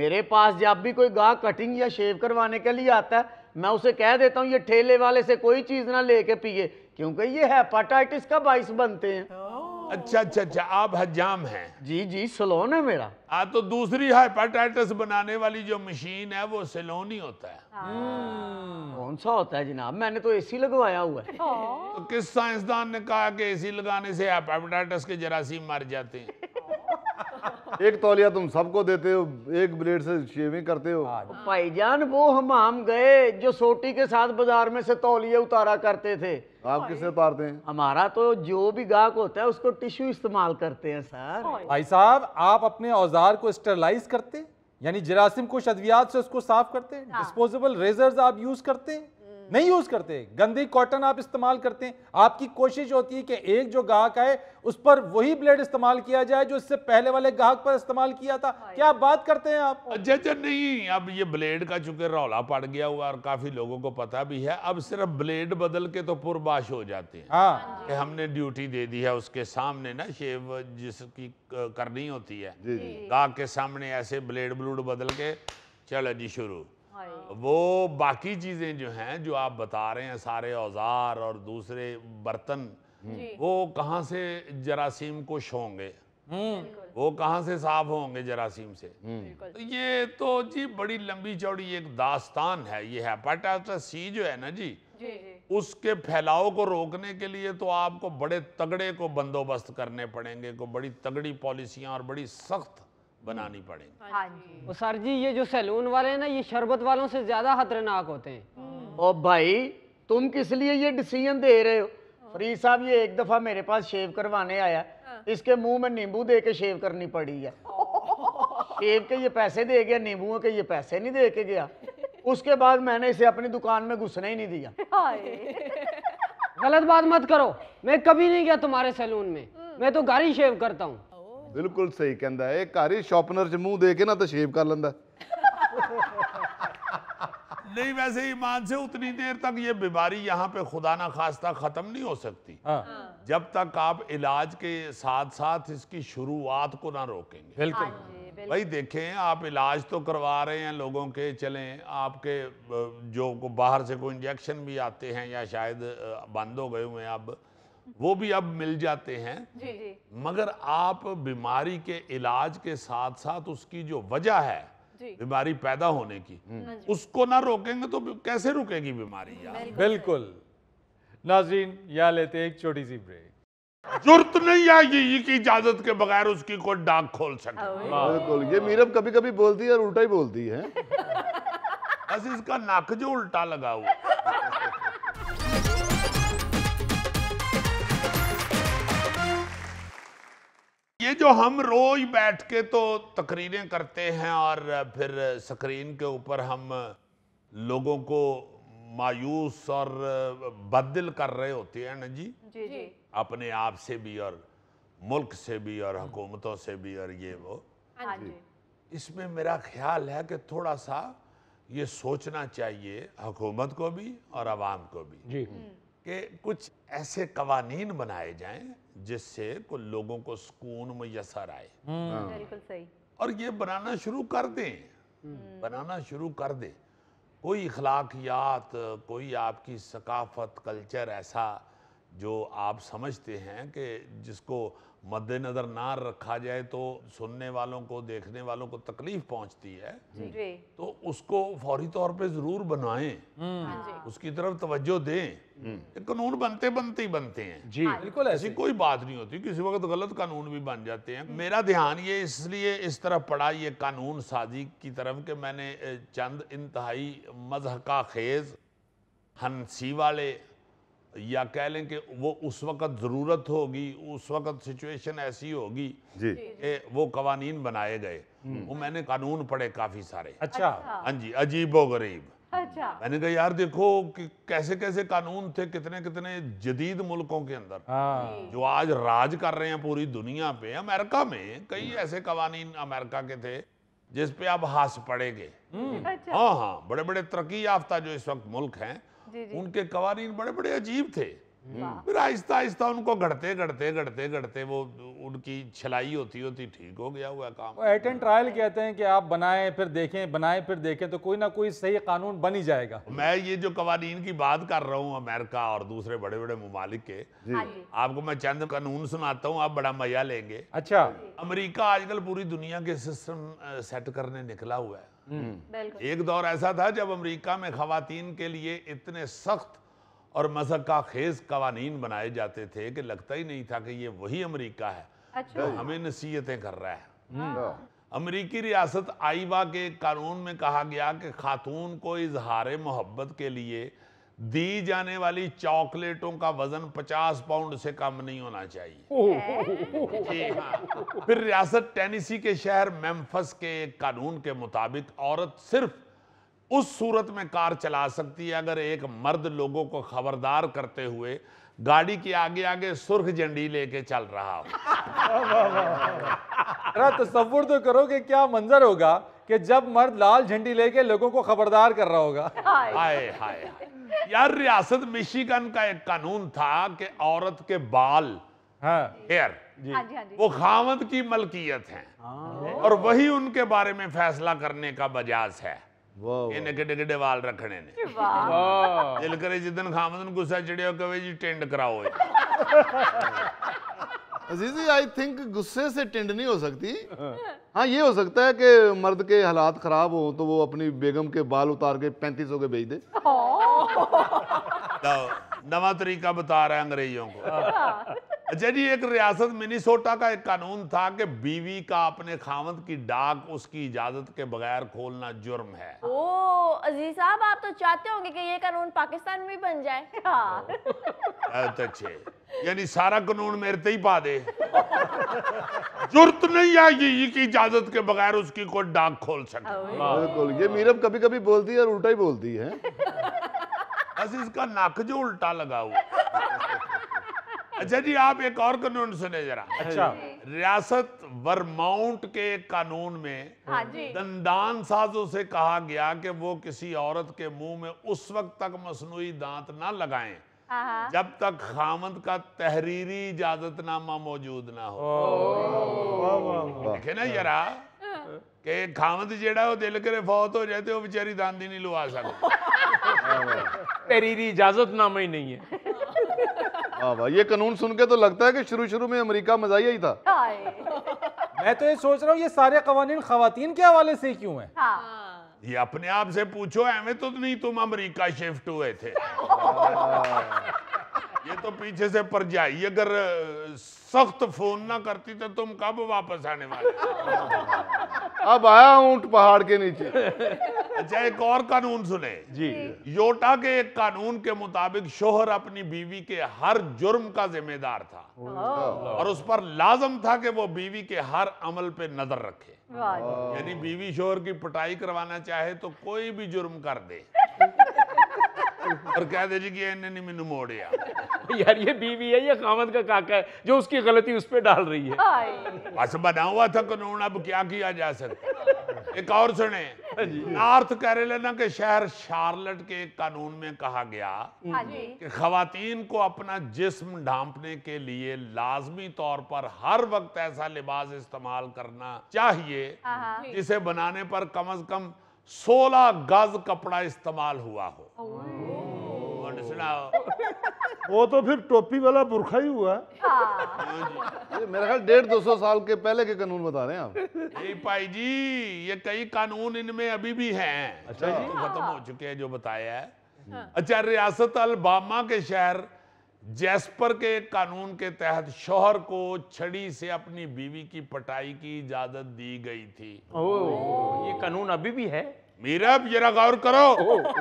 मेरे पास जब भी कोई गाह कटिंग या शेव करवाने के लिए आता है मैं उसे कह देता हूँ ये ठेले वाले से कोई चीज़ ना लेके पिए क्योंकि ये हेपाटाइटिस का बाइस बनते हैं अच्छा अच्छा अच्छा आप हजाम हैं जी जी सलोन है मेरा आ तो दूसरी हाइपाटाइटिस बनाने वाली जो मशीन है वो सलोन ही होता है हाँ। हम्म, कौन सा होता है जनाब मैंने तो एसी लगवाया हुआ है हाँ। तो किस साइंसदान ने कहा कि एसी लगाने से हाइपाटाइटिस के जरासीम मर जाते हैं [laughs] एक तौलिया तुम सबको देते हो एक ब्लेड से शेविंग करते हो हाँ, भाई जान वो हम हम गए जो सोटी के साथ बाजार में से तौलिया उतारा करते थे आप किसे उतारते हैं हमारा तो जो भी गाहक होता है उसको टिश्यू इस्तेमाल करते हैं सर भाई साहब आप अपने औजार को स्टरलाइज करते यानी जरासिम को अद्वियात से उसको साफ करते हैं डिस्पोजेबल हाँ। रेजर्स आप यूज करते हैं नहीं यूज करते गंदी कॉटन आप इस्तेमाल करते हैं आपकी कोशिश होती है कि एक जो गाहक आए उस पर वही ब्लेड इस्तेमाल किया जाए जो इससे पहले वाले गाहक पर इस्तेमाल किया था हाँ क्या बात करते हैं आप अच्छा नहीं अब ये ब्लेड का चूंकि रौला पड़ गया हुआ और काफी लोगों को पता भी है अब सिर्फ ब्लेड बदल के तो पुरबाश हो जाते हैं हाँ।, हाँ हमने ड्यूटी दे दी है उसके सामने ना शेव जिसकी करनी होती है गाहक के सामने ऐसे ब्लेड ब्लूड बदल के चलो जी शुरू हाँ। वो बाकी चीज़ें जो हैं जो आप बता रहे हैं सारे औजार और दूसरे बर्तन वो कहाँ से जरासीम कुश होंगे वो कहाँ से साफ होंगे जरासीम से तो ये तो जी बड़ी लंबी चौड़ी एक दास्तान है ये हेपाटाइटिस सी जो है ना जी, जी उसके फैलाव को रोकने के लिए तो आपको बड़े तगड़े को बंदोबस्त करने पड़ेंगे को बड़ी तगड़ी पॉलिसियाँ और बड़ी सख्त बनानी पड़ेगी हाँ, हाँ जी। सर जी ये जो सैलून वाले हैं ना ये शरबत वालों से ज्यादा खतरनाक होते हैं ओ हाँ। भाई तुम किस लिए ये डिसीजन दे रहे हो हाँ। फरीद साहब ये एक दफा मेरे पास शेव करवाने आया इसके मुंह में नींबू दे के शेव करनी पड़ी है शेव [laughs] के ये पैसे दे गया नींबू के ये पैसे नहीं दे के गया उसके बाद मैंने इसे अपनी दुकान में घुसने ही नहीं दिया गलत बात मत करो मैं कभी नहीं गया तुम्हारे सैलून में मैं तो गाड़ी शेव करता हूँ बिल्कुल सही कहता है घर ही शॉपनर च मूह दे के ना तो शेव कर लगा नहीं वैसे ईमान से उतनी देर तक ये बीमारी यहाँ पे खुदा ना खास्ता ख़त्म नहीं हो सकती हाँ। जब तक आप इलाज के साथ साथ इसकी शुरुआत को ना रोकेंगे हाँ बिल्कुल भाई देखें आप इलाज तो करवा रहे हैं लोगों के चलें आपके जो को बाहर से कोई इंजेक्शन भी आते हैं या शायद बंद हो गए हुए हैं अब वो भी अब मिल जाते हैं जी जी मगर आप बीमारी के इलाज के साथ साथ उसकी जो वजह है बीमारी पैदा होने की हाँ उसको ना रोकेंगे तो कैसे रुकेगी बीमारी यार बिल्कुल नाजीन या लेते एक छोटी सी ब्रेक जरूरत नहीं आएगी की इजाजत के बगैर उसकी कोई डाक खोल सके हाँ, हाँ। बिल्कुल ये मीरम कभी कभी बोलती है और उल्टा ही बोलती है [laughs] बस इसका नाक जो उल्टा लगा हुआ ये जो हम रोज बैठ के तो तकरीरें करते हैं और फिर स्क्रीन के ऊपर हम लोगों को मायूस और बदल कर रहे होते हैं ना जी जी, जी। अपने आप से भी और मुल्क से भी और हम्म। हुकूमतों से भी और ये वो हाँ इसमें मेरा ख्याल है कि थोड़ा सा ये सोचना चाहिए हुकूमत को भी और आवाम को भी जी हम्म। कि कुछ ऐसे कवानीन बनाए जाएं जिससे को लोगों को सुकून मैसर आए हाँ। बिल्कुल सही और ये बनाना शुरू कर दें हम्म। बनाना शुरू कर दें कोई अखलाकियात कोई आपकी सकाफत कल्चर ऐसा जो आप समझते हैं कि जिसको मद्देनज़र ना रखा जाए तो सुनने वालों को देखने वालों को तकलीफ पहुंचती है तो उसको फौरी तौर पे ज़रूर बनाएं हम्म। हाँ उसकी तरफ तवज्जो दें हम्म। कानून बनते बनते ही बनते हैं जी हाँ बिल्कुल ऐसी कोई बात नहीं होती किसी वक्त गलत कानून भी बन जाते हैं हम्म। मेरा ध्यान ये इसलिए इस तरफ पड़ा ये कानून साजी की तरफ कि मैंने चंद इंतहाई मजहका खेज हंसी वाले या कह लें कि वो उस वक़्त ज़रूरत होगी उस वक़्त सिचुएशन ऐसी होगी कि वो कवानीन बनाए गए हम्म। वो मैंने कानून पढ़े काफ़ी सारे अच्छा, अच्छा। हाँ जी अजीब व गरीब अच्छा मैंने कहा यार देखो कि कैसे कैसे कानून थे कितने कितने जदीद मुल्कों के अंदर हाँ। जो आज राज कर रहे हैं पूरी दुनिया पे अमेरिका में कई हम्म। ऐसे कवानीन अमेरिका के थे जिस पे आप हास पड़ेंगे हम्म। अच्छा। हाँ हाँ बड़े बड़े तरक्की याफ्ता जो इस वक्त मुल्क हैं उनके कवानीन बड़े बड़े अजीब थे हम्म। हम्म। फिर आहिस्ता आहिस्ता उनको घड़ते घटते घटते घटते वो उनकी छलाई होती होती ठीक हो गया हुआ काम एट एंड ट्रायल कहते हैं कि आप बनाएं फिर देखें बनाएं फिर देखें तो कोई ना कोई सही कानून बन ही जाएगा मैं ये जो कवानीन की बात कर रहा हूँ अमेरिका और दूसरे बड़े बड़े ममालिक के हाँ आपको मैं चंद कानून सुनाता हूँ आप बड़ा मजा लेंगे अच्छा अमरीका आजकल पूरी दुनिया के सिस्टम सेट करने निकला हुआ है हम्म। हम्म। एक दौर ऐसा था जब अमेरिका में खातन के लिए इतने सख्त और मजक्का खेज कवानीन बनाए जाते थे कि लगता ही नहीं था कि ये वही अमेरिका है अच्छा। तो हमें नसीहतें कर रहा है हाँ। हम्म। हाँ। अमेरिकी रियासत आईवा के कानून में कहा गया कि खातून को इजहार मोहब्बत के लिए दी जाने वाली चॉकलेटों का वजन 50 पाउंड से कम नहीं होना चाहिए जी हाँ फिर रियासत टेनिसी के शहर मेम्फस के एक कानून के मुताबिक औरत सिर्फ उस सूरत में कार चला सकती है अगर एक मर्द लोगों को खबरदार करते हुए गाड़ी के आगे आगे सुर्ख झंडी लेके चल रहा हो तस्वुर तो करो कि क्या मंजर होगा कि जब मर्द लाल झंडी लेके लोगों को खबरदार कर रहा होगा हाय हाय यार रियासत मिशिगन का एक कानून था कि औरत के बाल हेयर हाँ। हाँ हाँ वो खामद की मलकियत है और वही उनके बारे में फैसला करने का बजाज है अजीजी आई थिंक गुस्से से टेंड नहीं हो सकती हाँ ये हो सकता है कि मर्द के हालात खराब हो तो वो अपनी बेगम के बाल उतार के पैंतीस सौ के बेच दे तो [laughs] नवा तरीका बता रहे है अंग्रेजों को अच्छा।, अच्छा जी एक रियासत मिनीसोटा का एक कानून था कि बीवी का अपने खामद की डाक उसकी इजाजत के बगैर खोलना जुर्म है ओ अजीज साहब आप तो चाहते होंगे कि ये कानून पाकिस्तान में भी बन जाए हाँ। तो अच्छे यानी सारा कानून मेरे ते ही पा दे जरूरत नहीं आई की इजाजत के बगैर उसकी कोई डाक खोल सके हाँ। बिल्कुल ये मीरब कभी कभी बोलती है और उल्टा ही बोलती है बस इसका नाक जो उल्टा लगा हुआ अच्छा जी आप एक और कानून सुने जरा अच्छा रियासत वर्माउंट के कानून में हाँ दंदान साजों से कहा गया कि वो किसी औरत के मुंह में उस वक्त तक मसनू दांत ना लगाएं हाँ, हाँ। जब तक खामद का तहरीरी इजाजतनामा मौजूद ना हो देखे ना जरा ਕਿ ਖਾਵੰਦ ਜਿਹੜਾ ਉਹ ਦਿਲ ਕਰੇ ਫੌਤ ਹੋ ਜਾਏ ਤੇ ਉਹ ਵਿਚਾਰੀ ਦਾੰਦੀ ਨਹੀਂ ਲਵਾ ਸਕਦੀ ਤੇਰੀ ਦੀ इजाजतनामा ही नहीं है वाह ये कानून सुन के तो लगता है कि शुरू शुरू में अमेरिका मजाइया ही था मैं तो ये सोच रहा हूँ ये सारे कवानीन खातन के हवाले से क्यों है हाँ। ये अपने आप से पूछो एवं तो नहीं तुम अमेरिका शिफ्ट हुए थे ये तो पीछे से जाए अगर सख्त फोन ना करती तो तुम कब वापस आने वाले अब आया ऊंट पहाड़ के नीचे अच्छा एक और कानून सुने जी योटा के एक कानून के मुताबिक शोहर अपनी बीवी के हर जुर्म का जिम्मेदार था और उस पर लाजम था कि वो बीवी के हर अमल पे नजर रखे यानी बीवी शोहर की पटाई करवाना चाहे तो कोई भी जुर्म कर दे और कह दे जी कि इन्होंने मैं मोड़िया यार ये बीवी है ये खामद का काका है जो उसकी गलती उस पर डाल रही है बस बना हुआ था कानून अब क्या किया जा सकता एक और सुने हाँ नॉर्थ कैरोलिना के शहर शार्लट के एक कानून में कहा गया हाँ कि खातन को अपना जिस्म ढांपने के लिए लाजमी तौर पर हर वक्त ऐसा लिबास इस्तेमाल करना चाहिए हाँ, जिसे बनाने पर कम अज कम सोलह गज कपड़ा इस्तेमाल हुआ हो वो तो फिर टोपी वाला बुरखा ही हुआ मेरा ख्याल डेढ़ दो सौ साल के पहले के कानून बता रहे हैं आप ये भाई जी ये कई कानून इनमें अभी भी हैं अच्छा जी तो खत्म हो चुके हैं जो बताया है हाँ। अच्छा रियासत अलबामा के शहर जैस्पर के कानून के तहत शोहर को छड़ी से अपनी बीवी की पटाई की इजाजत दी गई थी ओ, ये कानून अभी भी है मीरा जरा गौर करो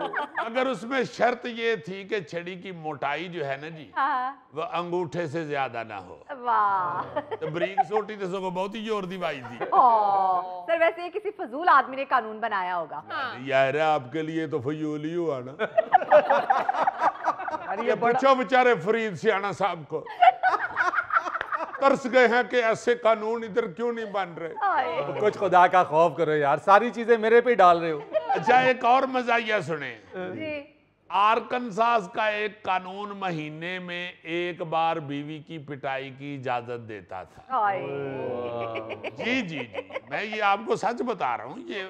[laughs] अगर उसमें शर्त ये थी कि छड़ी की मोटाई जो है ना जी हाँ। वो अंगूठे से ज्यादा ना हो [laughs] तो ब्रीक सोटी तो को बहुत ही जोर दी भाई थी सर वैसे ये किसी फजूल आदमी ने कानून बनाया होगा हाँ। यार आपके लिए तो फजूल ही हुआ ना [laughs] अरे बच्चों बेचारे फरीद सियाना साहब को तरस गए हैं कि ऐसे कानून इधर क्यों नहीं बन रहे हाँ। कुछ खुदा का खौफ करो यार सारी चीजें मेरे पे डाल रहे हो अच्छा एक और मजा यह सुने आर्कनसास का एक कानून महीने में एक बार बीवी की पिटाई की इजाजत देता था [laughs] जी जी जी मैं ये आपको सच बता रहा हूँ ये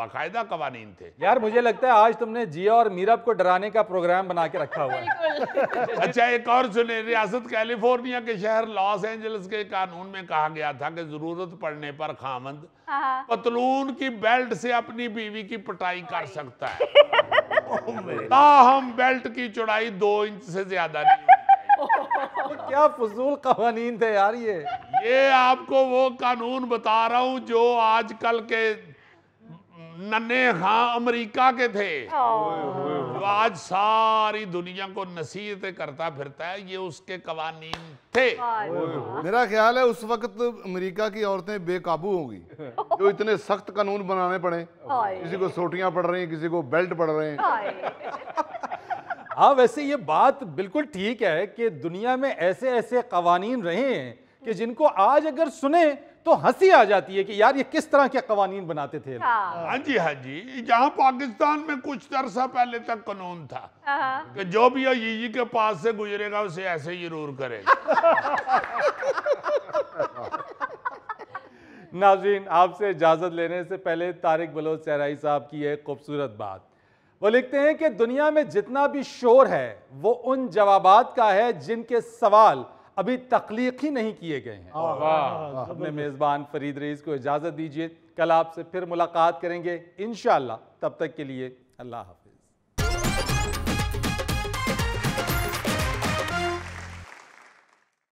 बाकायदा कवानीन थे यार मुझे लगता है आज तुमने जिया और मीरब को डराने का प्रोग्राम बना के रखा हुआ है [laughs] अच्छा एक और सुने रियासत कैलिफोर्निया के शहर लॉस एंजल्स के कानून में कहा गया था कि जरूरत पड़ने पर खामंद हाँ। पतलून की बेल्ट से अपनी बीवी की पिटाई कर सकता है ताहम बेल्ट की चौड़ाई दो इंच से ज्यादा नहीं [laughs] क्या फजूल कवानीन थे यार ये ये आपको वो कानून बता रहा हूँ जो आजकल के नन्हे खां अमेरिका के थे वो तो आज सारी दुनिया को नसीहत करता फिरता है ये उसके कवानीन थे मेरा ख्याल है उस वक्त अमेरिका की औरतें बेकाबू होंगी जो इतने सख्त कानून बनाने पड़े किसी को सोटियां पड़ रही किसी को बेल्ट पड़ रहे हैं हाँ वैसे ये बात बिल्कुल ठीक है कि दुनिया में ऐसे ऐसे कवानीन रहे हैं कि जिनको आज अगर सुने तो हंसी आ जाती है कि यार ये किस तरह के कवानीन बनाते थे हाँ, हाँ जी हाँ जी जहाँ पाकिस्तान में कुछ अरसा पहले तक कानून था हाँ, हाँ। कि जो भी यीजी के पास से गुजरेगा उसे ऐसे ही रूर करेगा [laughs] नाजरीन आपसे इजाज़त लेने से पहले तारिक बलोच सहराई साहब की एक खूबसूरत बात वो लिखते हैं कि दुनिया में जितना भी शोर है वो उन जवाबात का है जिनके सवाल अभी तख्लीक ही नहीं किए गए हैं हाँ, अपने मेज़बान फरीद रईस को इजाज़त दीजिए कल आपसे फिर मुलाकात करेंगे इन तब तक के लिए अल्लाह हाफिज़